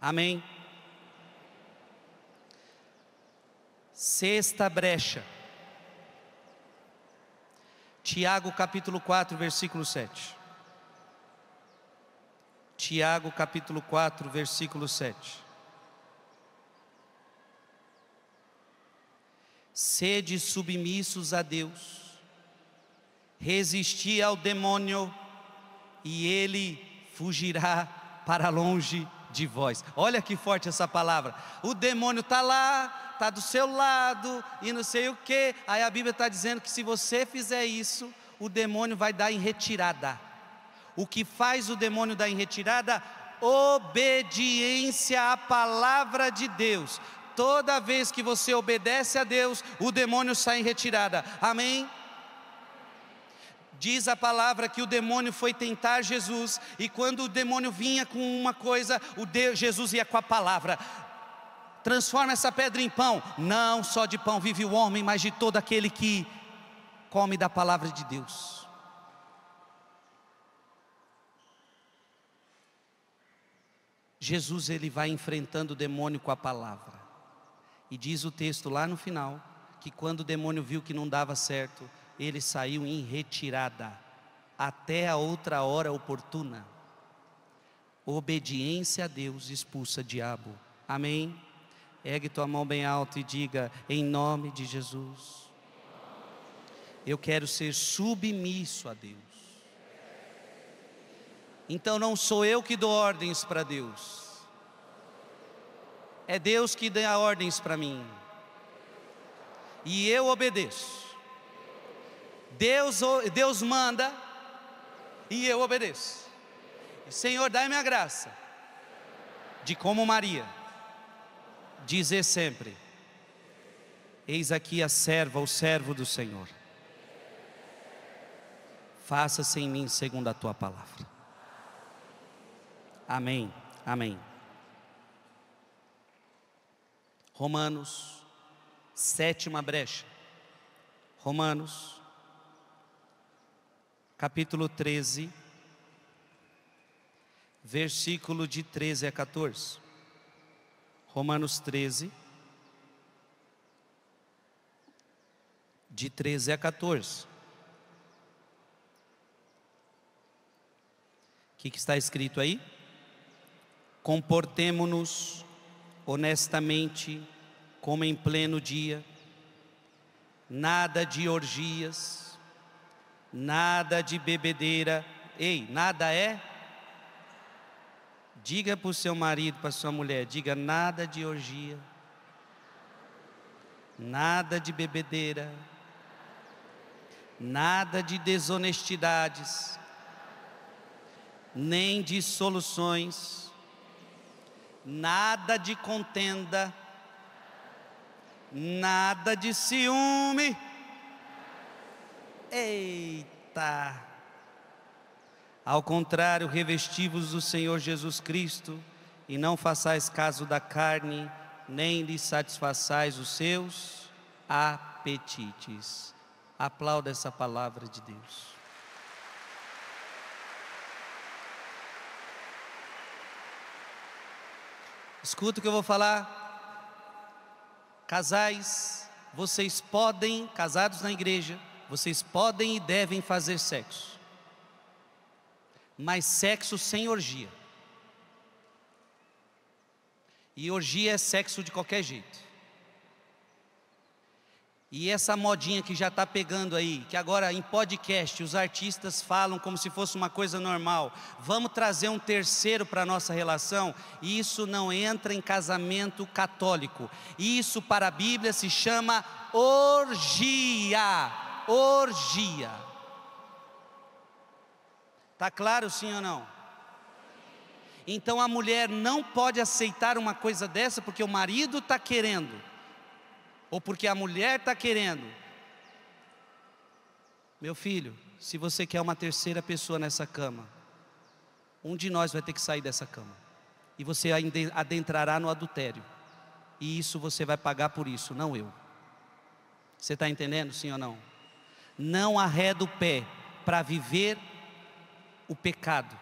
A: Amém. Sexta brecha. Tiago capítulo 4, versículo 7. Tiago capítulo 4, versículo 7. Sede submissos a Deus, resisti ao demônio, e ele fugirá para longe de vós. Olha que forte essa palavra. O demônio está lá, está do seu lado, e não sei o que. Aí a Bíblia está dizendo que se você fizer isso, o demônio vai dar em retirada. O que faz o demônio dar em retirada? Obediência à palavra de Deus. Toda vez que você obedece a Deus, o demônio sai em retirada. Amém? Diz a palavra que o demônio foi tentar Jesus, e quando o demônio vinha com uma coisa, o Deus, Jesus ia com a palavra transforma essa pedra em pão. Não só de pão vive o homem, mas de todo aquele que come da palavra de Deus. Jesus ele vai enfrentando o demônio com a palavra. E diz o texto lá no final que quando o demônio viu que não dava certo, ele saiu em retirada até a outra hora oportuna. Obediência a Deus expulsa diabo. Amém. Ergue tua mão bem alto e diga: Em nome de Jesus. Eu quero ser submisso a Deus. Então não sou eu que dou ordens para Deus. É Deus que dá ordens para mim. E eu obedeço. Deus, Deus manda e eu obedeço. Senhor, dá me a graça de como Maria dizer sempre: Eis aqui a serva, o servo do Senhor. Faça-se em mim segundo a tua palavra. Amém. Amém. Romanos, sétima brecha. Romanos, capítulo 13, versículo de 13 a 14. Romanos 13, de 13 a 14. O que, que está escrito aí? comportemo-nos honestamente, como em pleno dia, nada de orgias, nada de bebedeira, ei, nada é. Diga para o seu marido, para sua mulher, diga nada de orgia, nada de bebedeira, nada de desonestidades, nem de soluções nada de contenda, nada de ciúme. Eita! Ao contrário, revestivos do Senhor Jesus Cristo e não façais caso da carne, nem lhe satisfaçais os seus apetites. Aplauda essa palavra de Deus. Escuta o que eu vou falar. Casais, vocês podem, casados na igreja, vocês podem e devem fazer sexo. Mas sexo sem orgia. E orgia é sexo de qualquer jeito. E essa modinha que já está pegando aí, que agora em podcast os artistas falam como se fosse uma coisa normal, vamos trazer um terceiro para a nossa relação, isso não entra em casamento católico. Isso para a Bíblia se chama orgia. Orgia. Tá claro sim ou não? Então a mulher não pode aceitar uma coisa dessa porque o marido está querendo ou porque a mulher está querendo. Meu filho, se você quer uma terceira pessoa nessa cama, um de nós vai ter que sair dessa cama. E você adentrará no adultério. E isso você vai pagar por isso, não eu. Você está entendendo, sim ou não? Não arreda o pé para viver o pecado,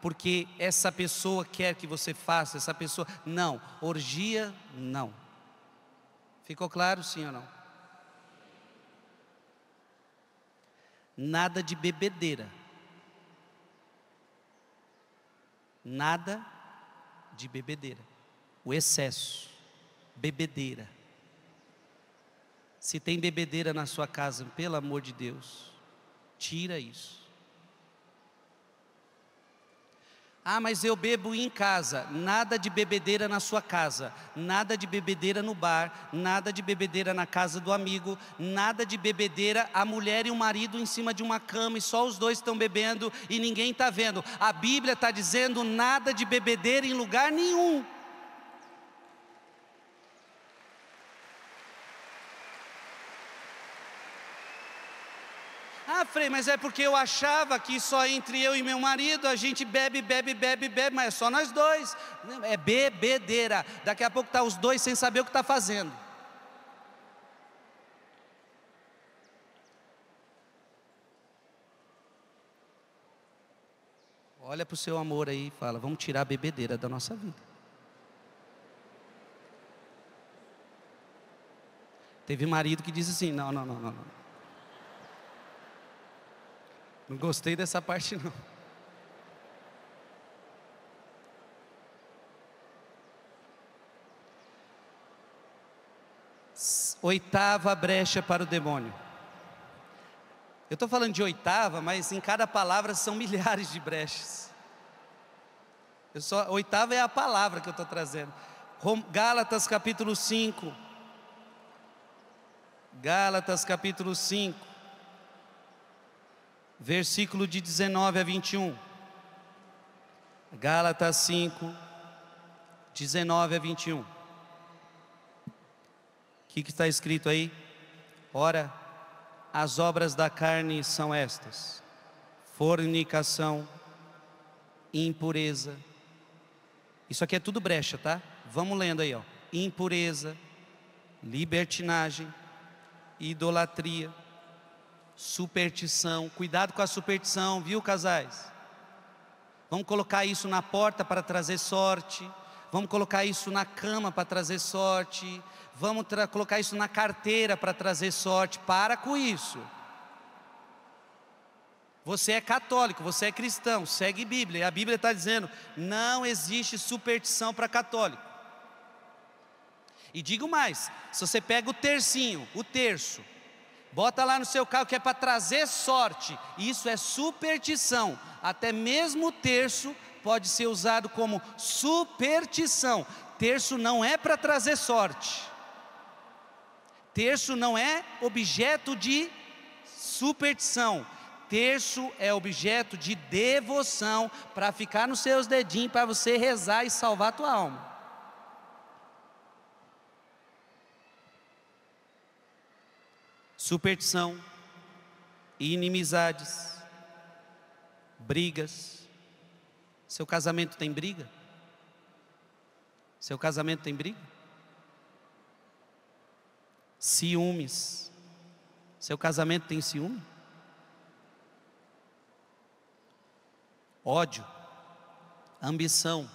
A: porque essa pessoa quer que você faça, essa pessoa. Não, orgia, não. Ficou claro, sim ou não? Nada de bebedeira. Nada de bebedeira. O excesso. Bebedeira. Se tem bebedeira na sua casa, pelo amor de Deus, tira isso. Ah, mas eu bebo em casa. Nada de bebedeira na sua casa, nada de bebedeira no bar, nada de bebedeira na casa do amigo, nada de bebedeira a mulher e o marido em cima de uma cama e só os dois estão bebendo e ninguém está vendo. A Bíblia está dizendo nada de bebedeira em lugar nenhum. falei, mas é porque eu achava que só entre eu e meu marido a gente bebe, bebe, bebe, bebe, mas é só nós dois. É bebedeira. Daqui a pouco tá os dois sem saber o que está fazendo. Olha para o seu amor aí e fala: vamos tirar a bebedeira da nossa vida. Teve marido que disse assim: não, não, não, não. não. Não gostei dessa parte, não. Oitava brecha para o demônio. Eu estou falando de oitava, mas em cada palavra são milhares de brechas. Eu só, oitava é a palavra que eu estou trazendo. Gálatas capítulo 5. Gálatas capítulo 5 versículo de 19 a 21. Gálatas 5, 19 a 21. O que, que está escrito aí? Ora, as obras da carne são estas: fornicação, impureza. Isso aqui é tudo brecha, tá? Vamos lendo aí, ó. Impureza, libertinagem, idolatria Superstição, cuidado com a superstição, viu, casais? Vamos colocar isso na porta para trazer sorte. Vamos colocar isso na cama para trazer sorte. Vamos tra colocar isso na carteira para trazer sorte. Para com isso. Você é católico, você é cristão, segue Bíblia. A Bíblia está dizendo: não existe superstição para católico. E digo mais: se você pega o tercinho, o terço, Bota lá no seu carro que é para trazer sorte. Isso é superstição. Até mesmo o terço pode ser usado como superstição. Terço não é para trazer sorte. Terço não é objeto de superstição. Terço é objeto de devoção para ficar nos seus dedinhos para você rezar e salvar a tua alma. superstição, inimizades, brigas. Seu casamento tem briga? Seu casamento tem briga? Ciúmes. Seu casamento tem ciúme? Ódio, ambição,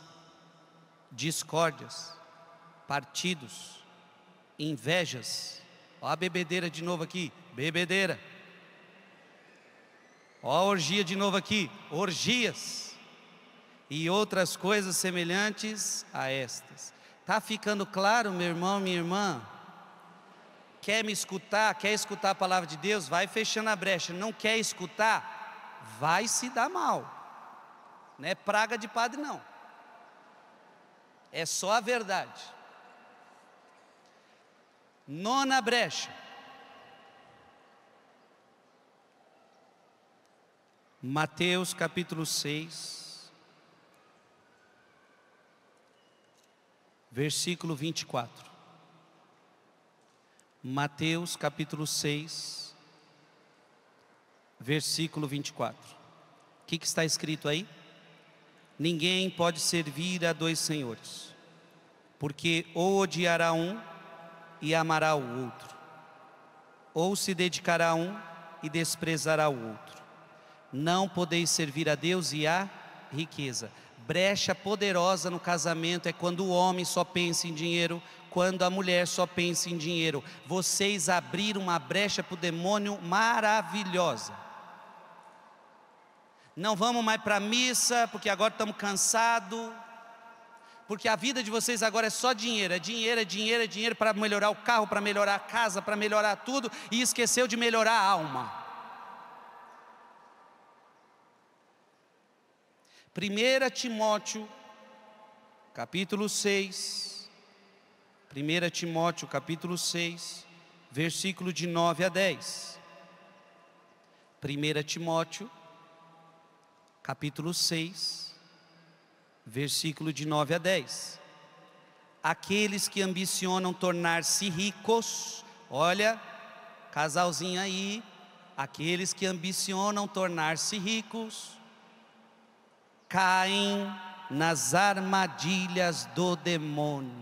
A: discórdias, partidos, invejas, Ó a bebedeira de novo aqui, bebedeira. Ó a orgia de novo aqui, orgias. E outras coisas semelhantes a estas. Tá ficando claro, meu irmão, minha irmã? Quer me escutar? Quer escutar a palavra de Deus? Vai fechando a brecha. Não quer escutar? Vai se dar mal. Não é praga de padre, não. É só a verdade. Nona brecha. Mateus capítulo 6, versículo 24. Mateus capítulo 6, versículo 24. O que, que está escrito aí? Ninguém pode servir a dois senhores, porque ou odiará um e amará o outro, ou se dedicará a um e desprezará o outro. Não podeis servir a Deus e à riqueza. Brecha poderosa no casamento é quando o homem só pensa em dinheiro, quando a mulher só pensa em dinheiro. Vocês abriram uma brecha para o demônio maravilhosa. Não vamos mais para a missa, porque agora estamos cansados porque a vida de vocês agora é só dinheiro, é dinheiro, é dinheiro, é dinheiro para melhorar o carro, para melhorar a casa, para melhorar tudo, e esqueceu de melhorar a alma. Primeira Timóteo, capítulo 6. Primeira Timóteo, capítulo 6, versículo de 9 a 10. Primeira Timóteo, capítulo 6, versículo de 9 a 10. Aqueles que ambicionam tornar-se ricos, olha, casalzinho aí, aqueles que ambicionam tornar-se ricos, caem nas armadilhas do demônio.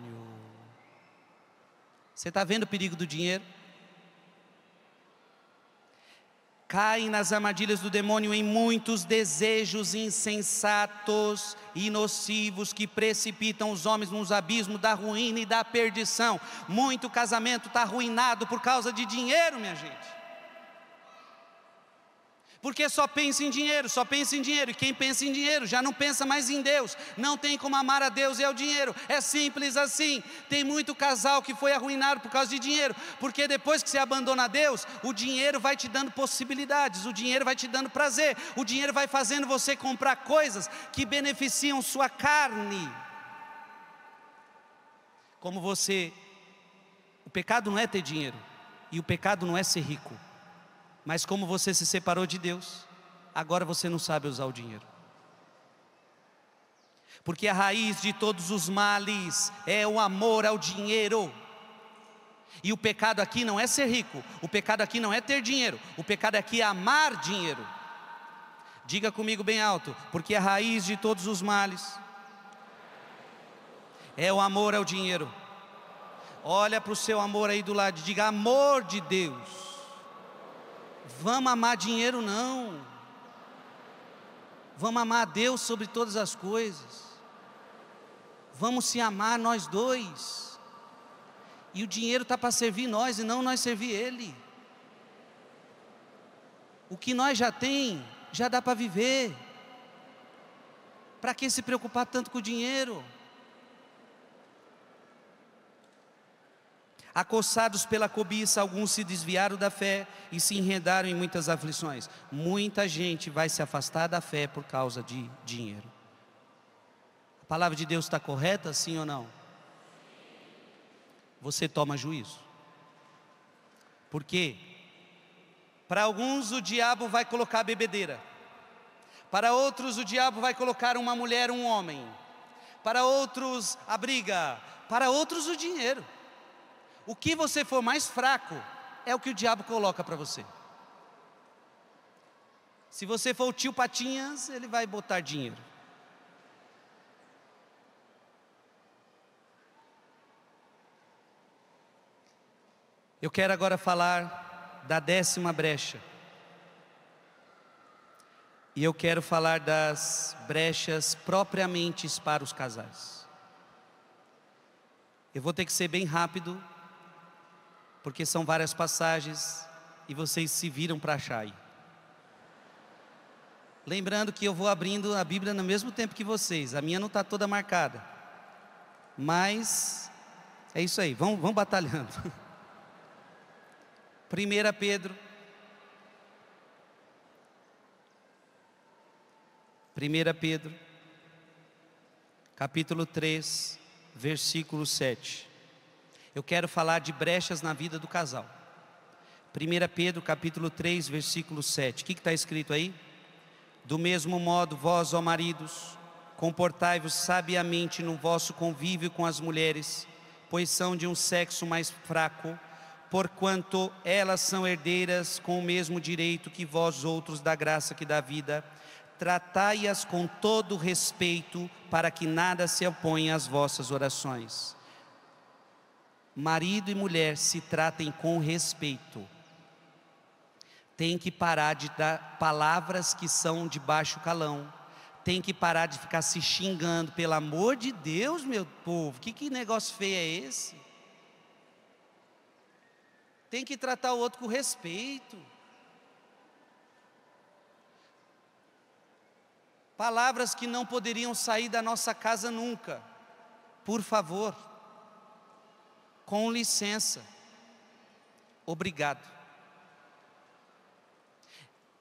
A: Você está vendo o perigo do dinheiro? caem nas armadilhas do demônio em muitos desejos insensatos e nocivos que precipitam os homens nos abismos da ruína e da perdição. Muito casamento está arruinado por causa de dinheiro, minha gente. Porque só pensa em dinheiro, só pensa em dinheiro. E quem pensa em dinheiro já não pensa mais em Deus. Não tem como amar a Deus e é ao dinheiro. É simples assim. Tem muito casal que foi arruinado por causa de dinheiro. Porque depois que você abandona Deus, o dinheiro vai te dando possibilidades, o dinheiro vai te dando prazer, o dinheiro vai fazendo você comprar coisas que beneficiam sua carne. Como você. O pecado não é ter dinheiro, e o pecado não é ser rico. Mas como você se separou de Deus, agora você não sabe usar o dinheiro. Porque a raiz de todos os males é o amor ao dinheiro. E o pecado aqui não é ser rico, o pecado aqui não é ter dinheiro, o pecado aqui é amar dinheiro. Diga comigo bem alto, porque a raiz de todos os males é o amor ao dinheiro. Olha para o seu amor aí do lado, diga amor de Deus Vamos amar dinheiro, não. Vamos amar Deus sobre todas as coisas. Vamos se amar nós dois. E o dinheiro está para servir nós e não nós servir Ele. O que nós já tem, já dá para viver. Para que se preocupar tanto com o dinheiro? Acossados pela cobiça, alguns se desviaram da fé e se enredaram em muitas aflições. Muita gente vai se afastar da fé por causa de dinheiro. A palavra de Deus está correta, sim ou não? Você toma juízo. Por quê? Para alguns o diabo vai colocar bebedeira. Para outros o diabo vai colocar uma mulher, um homem. Para outros a briga. Para outros o dinheiro. O que você for mais fraco é o que o diabo coloca para você. Se você for o tio Patinhas, ele vai botar dinheiro. Eu quero agora falar da décima brecha. E eu quero falar das brechas propriamente para os casais. Eu vou ter que ser bem rápido, porque são várias passagens e vocês se viram para achar aí. Lembrando que eu vou abrindo a Bíblia no mesmo tempo que vocês, a minha não está toda marcada, mas é isso aí, vão, vão batalhando. 1 Pedro, 1 Pedro, capítulo 3, versículo 7. Eu quero falar de brechas na vida do casal. 1 Pedro capítulo 3, versículo 7. O que está escrito aí? Do mesmo modo, vós, ó maridos, comportai-vos sabiamente no vosso convívio com as mulheres, pois são de um sexo mais fraco, porquanto elas são herdeiras com o mesmo direito que vós outros da graça que dá vida. Tratai-as com todo respeito, para que nada se oponha às vossas orações. Marido e mulher se tratem com respeito. Tem que parar de dar palavras que são de baixo calão. Tem que parar de ficar se xingando. Pelo amor de Deus, meu povo, que, que negócio feio é esse? Tem que tratar o outro com respeito. Palavras que não poderiam sair da nossa casa nunca. Por favor com licença, obrigado.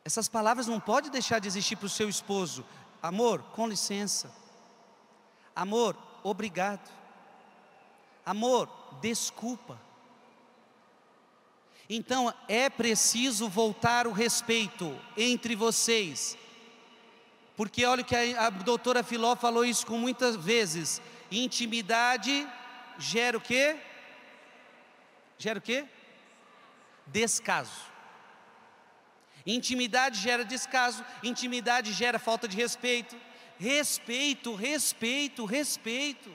A: Essas palavras não pode deixar de existir para o seu esposo. Amor, com licença. Amor, obrigado. Amor, desculpa. Então é preciso voltar o respeito entre vocês. Porque olha que a, a doutora Filó falou isso com muitas vezes. Intimidade gera o quê? gera o quê? Descaso. Intimidade gera descaso, intimidade gera falta de respeito. Respeito, respeito, respeito.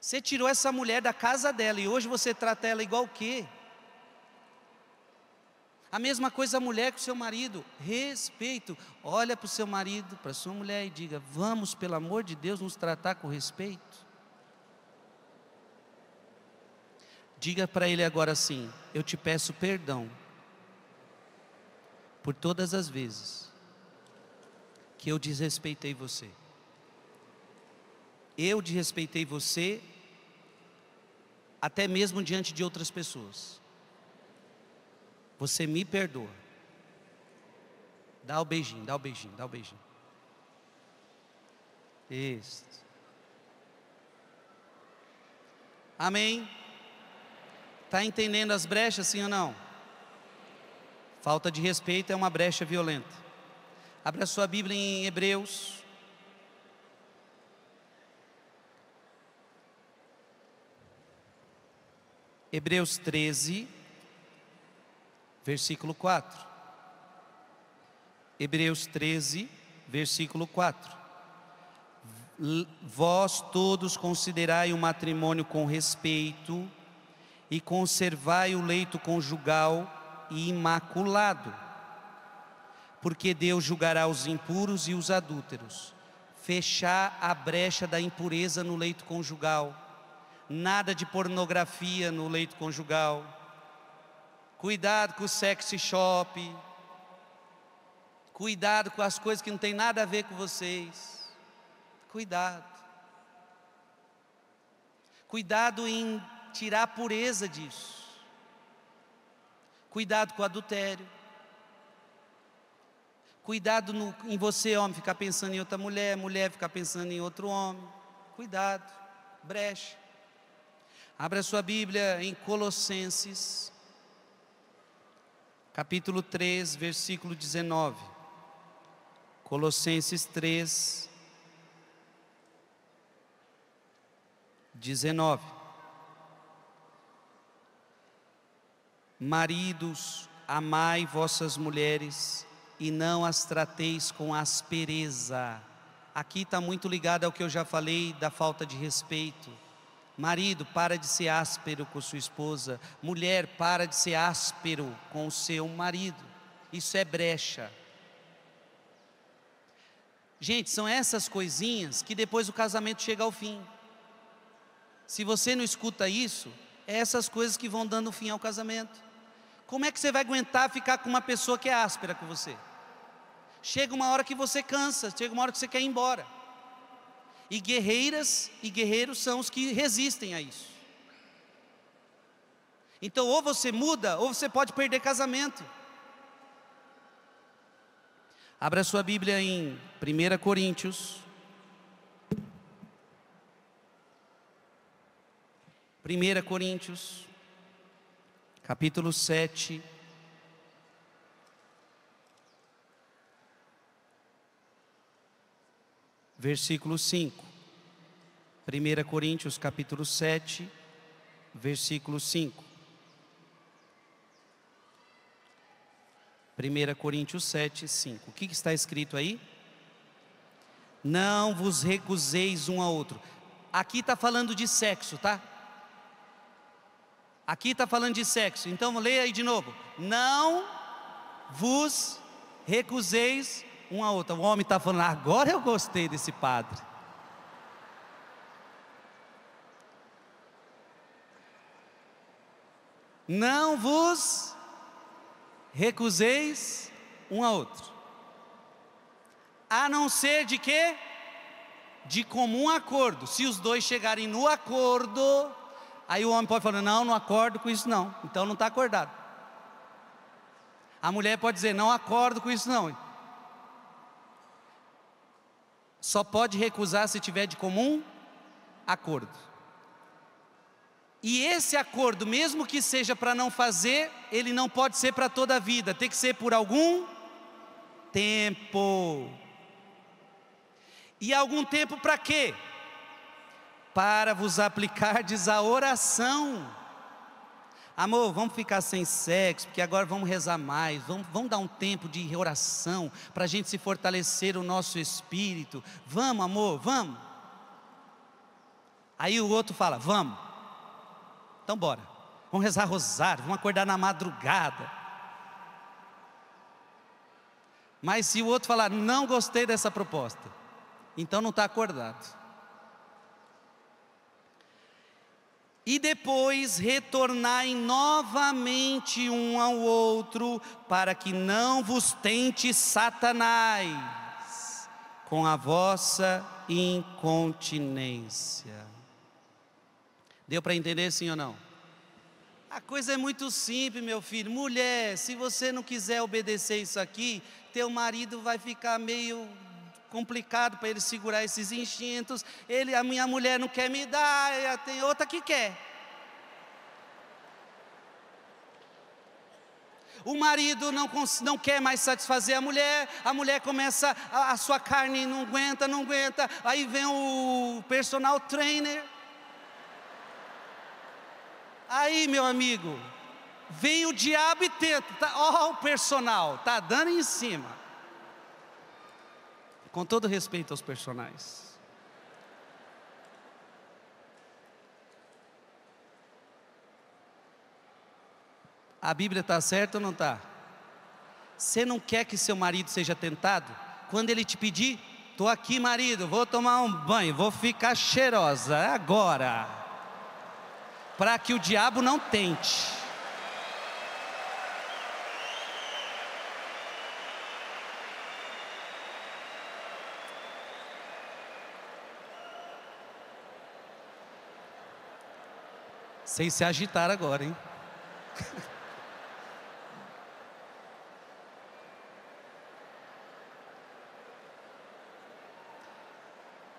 A: Você tirou essa mulher da casa dela e hoje você trata ela igual o quê? A mesma coisa a mulher com o seu marido, respeito. Olha para o seu marido, para a sua mulher e diga: vamos, pelo amor de Deus, nos tratar com respeito. Diga para ele agora assim: Eu te peço perdão por todas as vezes que eu desrespeitei você. Eu desrespeitei você, até mesmo diante de outras pessoas. Você me perdoa. Dá o beijinho, dá o beijinho, dá o beijinho. Isso. Amém. Está entendendo as brechas, sim ou não? Falta de respeito é uma brecha violenta. Abra sua Bíblia em Hebreus. Hebreus 13, versículo 4. Hebreus 13, versículo 4. Vós todos considerai o matrimônio com respeito, e conservai o leito conjugal e imaculado, porque Deus julgará os impuros e os adúlteros. Fechar a brecha da impureza no leito conjugal, nada de pornografia no leito conjugal, cuidado com o sex shop, cuidado com as coisas que não tem nada a ver com vocês, cuidado. Cuidado em tirar a pureza disso. Cuidado com o adultério. Cuidado no, em você, homem, ficar pensando em outra mulher, mulher ficar pensando em outro homem. Cuidado, brecha. Abra sua Bíblia em Colossenses, capítulo 3, versículo 19. Colossenses 3, 19. Maridos, amai vossas mulheres e não as trateis com aspereza. Aqui está muito ligado ao que eu já falei da falta de respeito. Marido, para de ser áspero com sua esposa. Mulher, para de ser áspero com o seu marido. Isso é brecha. Gente, são essas coisinhas que depois o casamento chega ao fim. Se você não escuta isso, é essas coisas que vão dando fim ao casamento. Como é que você vai aguentar ficar com uma pessoa que é áspera com você? Chega uma hora que você cansa, chega uma hora que você quer ir embora. E guerreiras e guerreiros são os que resistem a isso. Então, ou você muda, ou você pode perder casamento. Abra sua Bíblia em 1 Coríntios. 1 Coríntios capítulo 7. Versículo 5. 1 Coríntios capítulo 7, versículo 5. 1 Coríntios 7, 5. O que está escrito aí? Não vos recuseis um ao outro. Aqui está falando de sexo, tá? Aqui está falando de sexo, então leia aí de novo. Não vos recuseis um a outro. O homem está falando, agora eu gostei desse padre. Não vos recuseis um a outro. A não ser de quê? De comum acordo. Se os dois chegarem no acordo, Aí o homem pode falar: Não, não acordo com isso, não. Então não está acordado. A mulher pode dizer: Não acordo com isso, não. Só pode recusar se tiver de comum acordo. E esse acordo, mesmo que seja para não fazer, ele não pode ser para toda a vida, tem que ser por algum tempo. E algum tempo para quê? para vos aplicardes a oração. Amor, vamos ficar sem sexo, porque agora vamos rezar mais, vamos, vamos dar um tempo de oração para a gente se fortalecer o nosso espírito. Vamos, amor, vamos. Aí o outro fala, vamos. Então bora. Vamos rezar rosário, vamos acordar na madrugada. Mas se o outro falar, não gostei dessa proposta, então não está acordado. e depois retornai novamente um ao outro, para que não vos tente Satanás com a vossa incontinência. Deu para entender sim ou não? A coisa é muito simples, meu filho. Mulher, se você não quiser obedecer isso aqui, teu marido vai ficar meio complicado para ele segurar esses instintos. Ele, a minha mulher não quer me dar, tem outra que quer. O marido não, não quer mais satisfazer a mulher, a mulher começa, a, a sua carne não aguenta, não aguenta, aí vem o personal trainer. Aí, meu amigo, vem o diabo e tenta, tá, ó, o personal, tá dando em cima com todo respeito aos personagens. A Bíblia está certa ou não está? Você não quer que seu marido seja tentado? Quando ele te pedir, estou aqui, marido, vou tomar um banho, vou ficar cheirosa agora, para que o diabo não tente. Sem se agitar agora, hein?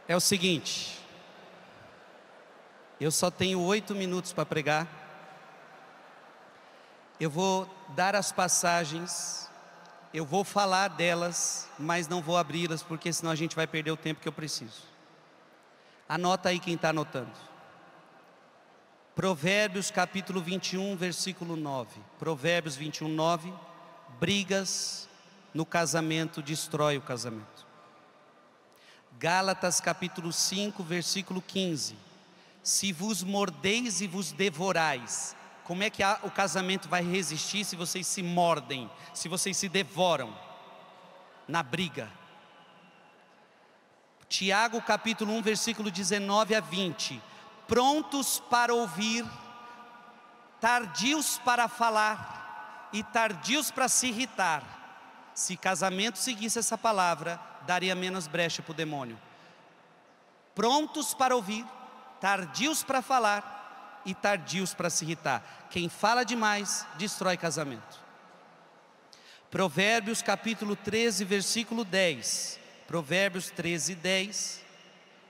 A: É o seguinte, eu só tenho oito minutos para pregar. Eu vou dar as passagens, eu vou falar delas, mas não vou abri-las, porque senão a gente vai perder o tempo que eu preciso. Anota aí quem está anotando. Provérbios capítulo 21, versículo 9. Provérbios 21, 9. Brigas no casamento destrói o casamento. Gálatas capítulo 5, versículo 15. Se vos mordeis e vos devorais, como é que o casamento vai resistir se vocês se mordem, se vocês se devoram na briga? Tiago capítulo 1, versículo 19 a 20 prontos para ouvir, tardios para falar e tardios para se irritar. Se casamento seguisse essa palavra, daria menos brecha para o demônio. Prontos para ouvir, tardios para falar e tardios para se irritar. Quem fala demais destrói casamento. Provérbios capítulo 13, versículo 10. Provérbios 13, 10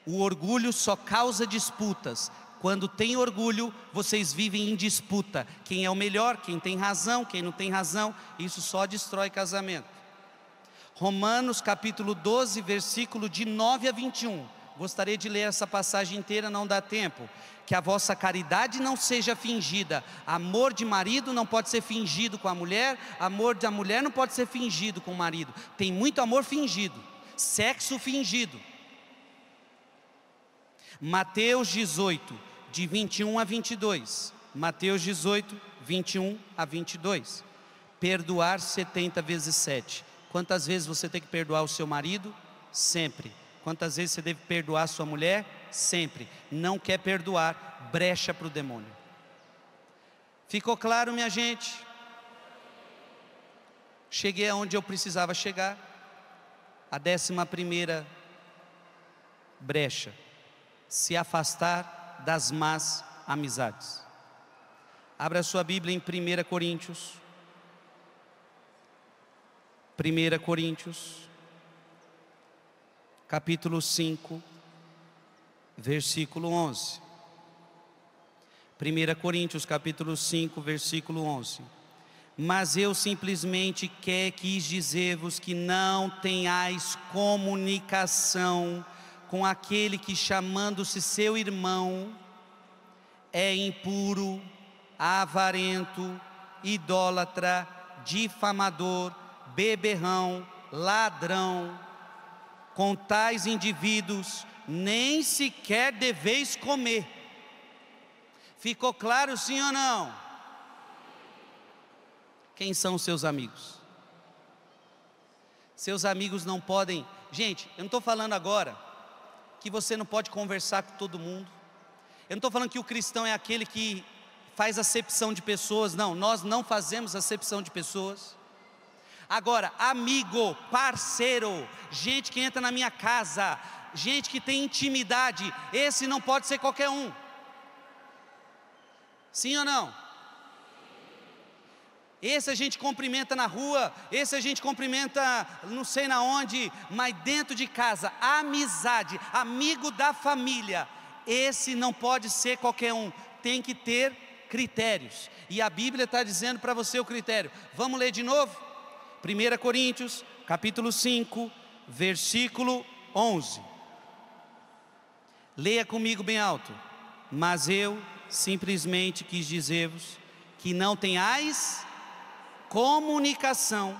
A: o orgulho só causa disputas. Quando tem orgulho, vocês vivem em disputa. Quem é o melhor, quem tem razão, quem não tem razão, isso só destrói casamento. Romanos capítulo 12, versículo de 9 a 21. Gostaria de ler essa passagem inteira, não dá tempo. Que a vossa caridade não seja fingida. Amor de marido não pode ser fingido com a mulher, amor da mulher não pode ser fingido com o marido. Tem muito amor fingido, sexo fingido. Mateus 18, de 21 a 22. Mateus 18, 21 a 22. Perdoar 70 vezes 7. Quantas vezes você tem que perdoar o seu marido? Sempre. Quantas vezes você deve perdoar a sua mulher? Sempre. Não quer perdoar, brecha para o demônio. Ficou claro, minha gente? Cheguei aonde eu precisava chegar. A décima primeira brecha se afastar das más amizades. Abra sua Bíblia em 1 Coríntios. 1 Coríntios, capítulo 5, versículo 11. 1 Coríntios, capítulo 5, versículo 11. Mas eu simplesmente quer, quis dizer-vos que não tenhais comunicação com aquele que, chamando-se seu irmão, é impuro, avarento, idólatra, difamador, beberrão, ladrão. Com tais indivíduos nem sequer deveis comer. Ficou claro sim ou não? Quem são seus amigos? Seus amigos não podem. Gente, eu não estou falando agora que você não pode conversar com todo mundo. Eu não estou falando que o cristão é aquele que faz acepção de pessoas, não, nós não fazemos acepção de pessoas. Agora, amigo, parceiro, gente que entra na minha casa, gente que tem intimidade, esse não pode ser qualquer um. Sim ou não? Esse a gente cumprimenta na rua, esse a gente cumprimenta não sei na onde, mas dentro de casa, amizade, amigo da família. Esse não pode ser qualquer um, tem que ter critérios. E a Bíblia está dizendo para você o critério. Vamos ler de novo? 1 Coríntios, capítulo 5, versículo 11. Leia comigo bem alto. Mas eu simplesmente quis dizer-vos que não tenhais comunicação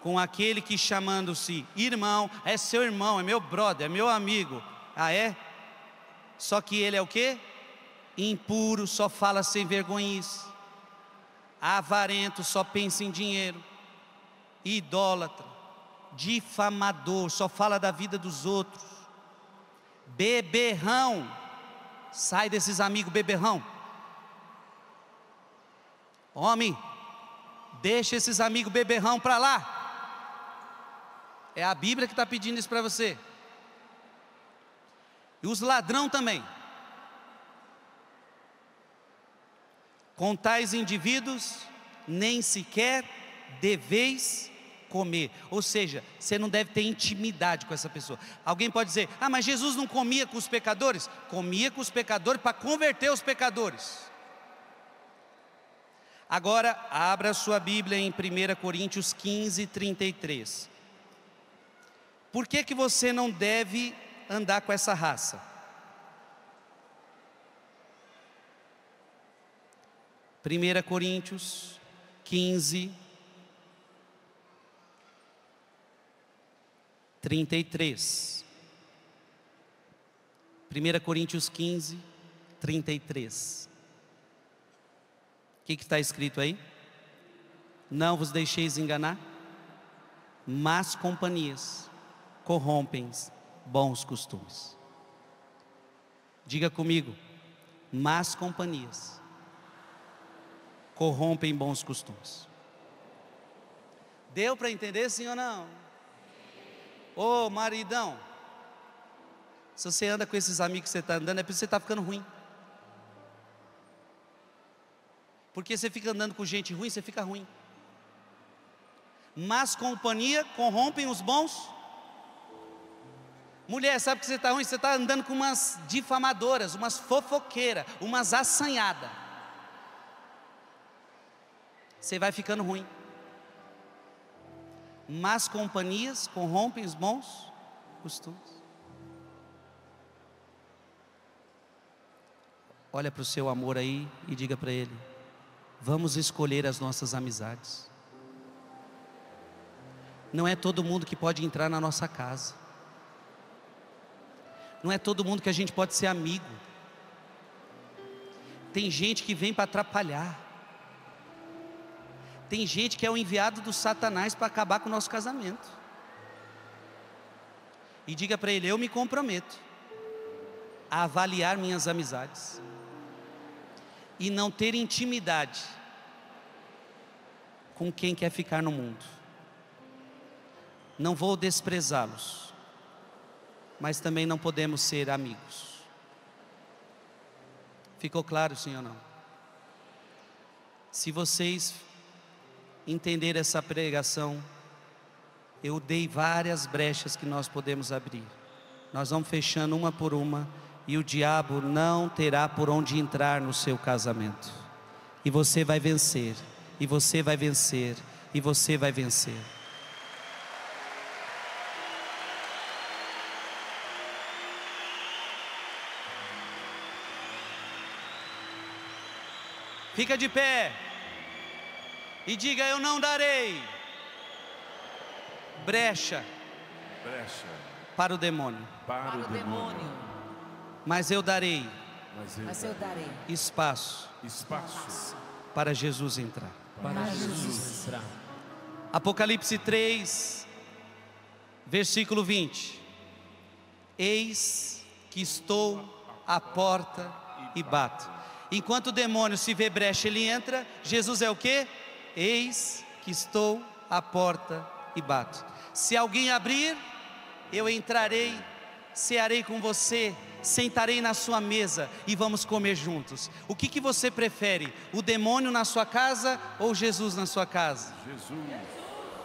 A: com aquele que chamando-se irmão, é seu irmão, é meu brother, é meu amigo. Ah, é? Só que ele é o quê? Impuro, só fala sem vergonhice. Avarento, só pensa em dinheiro. Idólatra, difamador, só fala da vida dos outros. Beberrão, sai desses amigos beberrão. Homem, Deixa esses amigos beberrão para lá. É a Bíblia que está pedindo isso para você. E os ladrão também. Com tais indivíduos, nem sequer deveis comer. Ou seja, você não deve ter intimidade com essa pessoa. Alguém pode dizer: ah, mas Jesus não comia com os pecadores? Comia com os pecadores para converter os pecadores. Agora, abra sua Bíblia em 1 Coríntios 15, 33. Por que, que você não deve andar com essa raça? Primeira Coríntios 15, 33. 1 Coríntios 15, 33. O que está escrito aí? Não vos deixeis enganar. Más companhias corrompem bons costumes. Diga comigo, más companhias corrompem bons costumes. Deu para entender sim ou não? Ô oh, maridão, se você anda com esses amigos que você está andando, é porque você está ficando ruim. Porque você fica andando com gente ruim, você fica ruim. Mas companhia corrompem os bons. Mulher, sabe que você está ruim? Você está andando com umas difamadoras, umas fofoqueiras, umas assanhadas. Você vai ficando ruim. Mas companhias corrompem os bons costumes. Olha para o seu amor aí e diga para ele: Vamos escolher as nossas amizades. Não é todo mundo que pode entrar na nossa casa. Não é todo mundo que a gente pode ser amigo. Tem gente que vem para atrapalhar. Tem gente que é o enviado do Satanás para acabar com o nosso casamento. E diga para ele: eu me comprometo a avaliar minhas amizades e não ter intimidade com quem quer ficar no mundo. Não vou desprezá-los, mas também não podemos ser amigos. Ficou claro, sim ou não? Se vocês entenderem essa pregação, eu dei várias brechas que nós podemos abrir. Nós vamos fechando uma por uma e o diabo não terá por onde entrar no seu casamento. E você vai vencer, e você vai vencer, e você vai vencer. Fica de pé e diga: Eu não darei brecha, brecha. para o demônio. Para o demônio. Mas eu darei, mas eu mas eu darei espaço, espaço, para Jesus entrar. Para Jesus entrar. Apocalipse 3, versículo 20. Eis que estou à porta e bato. Enquanto o demônio se vê brecha, ele entra. Jesus é o que? Eis que estou à porta e bato. Se alguém abrir, eu entrarei, cearei com você sentarei na sua mesa e vamos comer juntos. O que, que você prefere? O demônio na sua casa ou Jesus na sua casa? Jesus.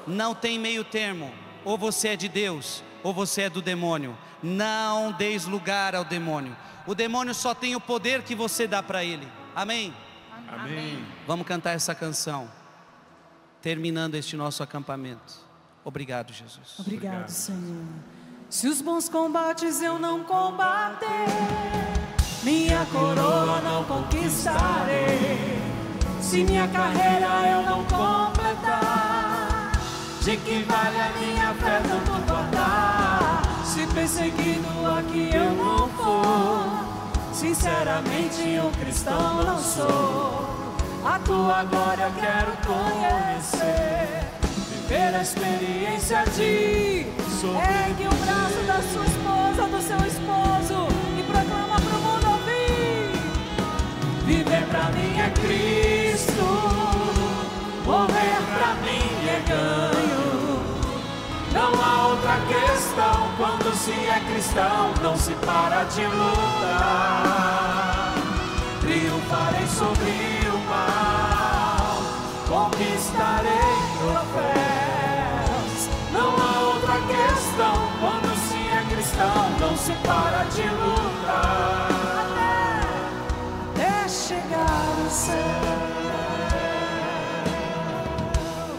A: Não tem meio termo. Ou você é de Deus ou você é do demônio. Não deis lugar ao demônio. O demônio só tem o poder que você dá para ele. Amém? Amém. Vamos cantar essa canção. Terminando este nosso acampamento. Obrigado, Jesus. Obrigado. Obrigado. Senhor. Se os bons combates eu não combater, minha coroa não conquistarei. Se minha carreira eu não completar, de que vale a minha fé não concordar? Se perseguido aqui eu não for, sinceramente um cristão não sou. A tua glória quero conhecer, viver a experiência de Ergue o braço da sua esposa, do seu esposo e proclama para o mundo ouvir. Viver para mim é Cristo, morrer para mim é ganho. Não há outra questão quando se é cristão, não se para de lutar. Triunfarei sobre o mal, conquistarei troféu. para de lutar.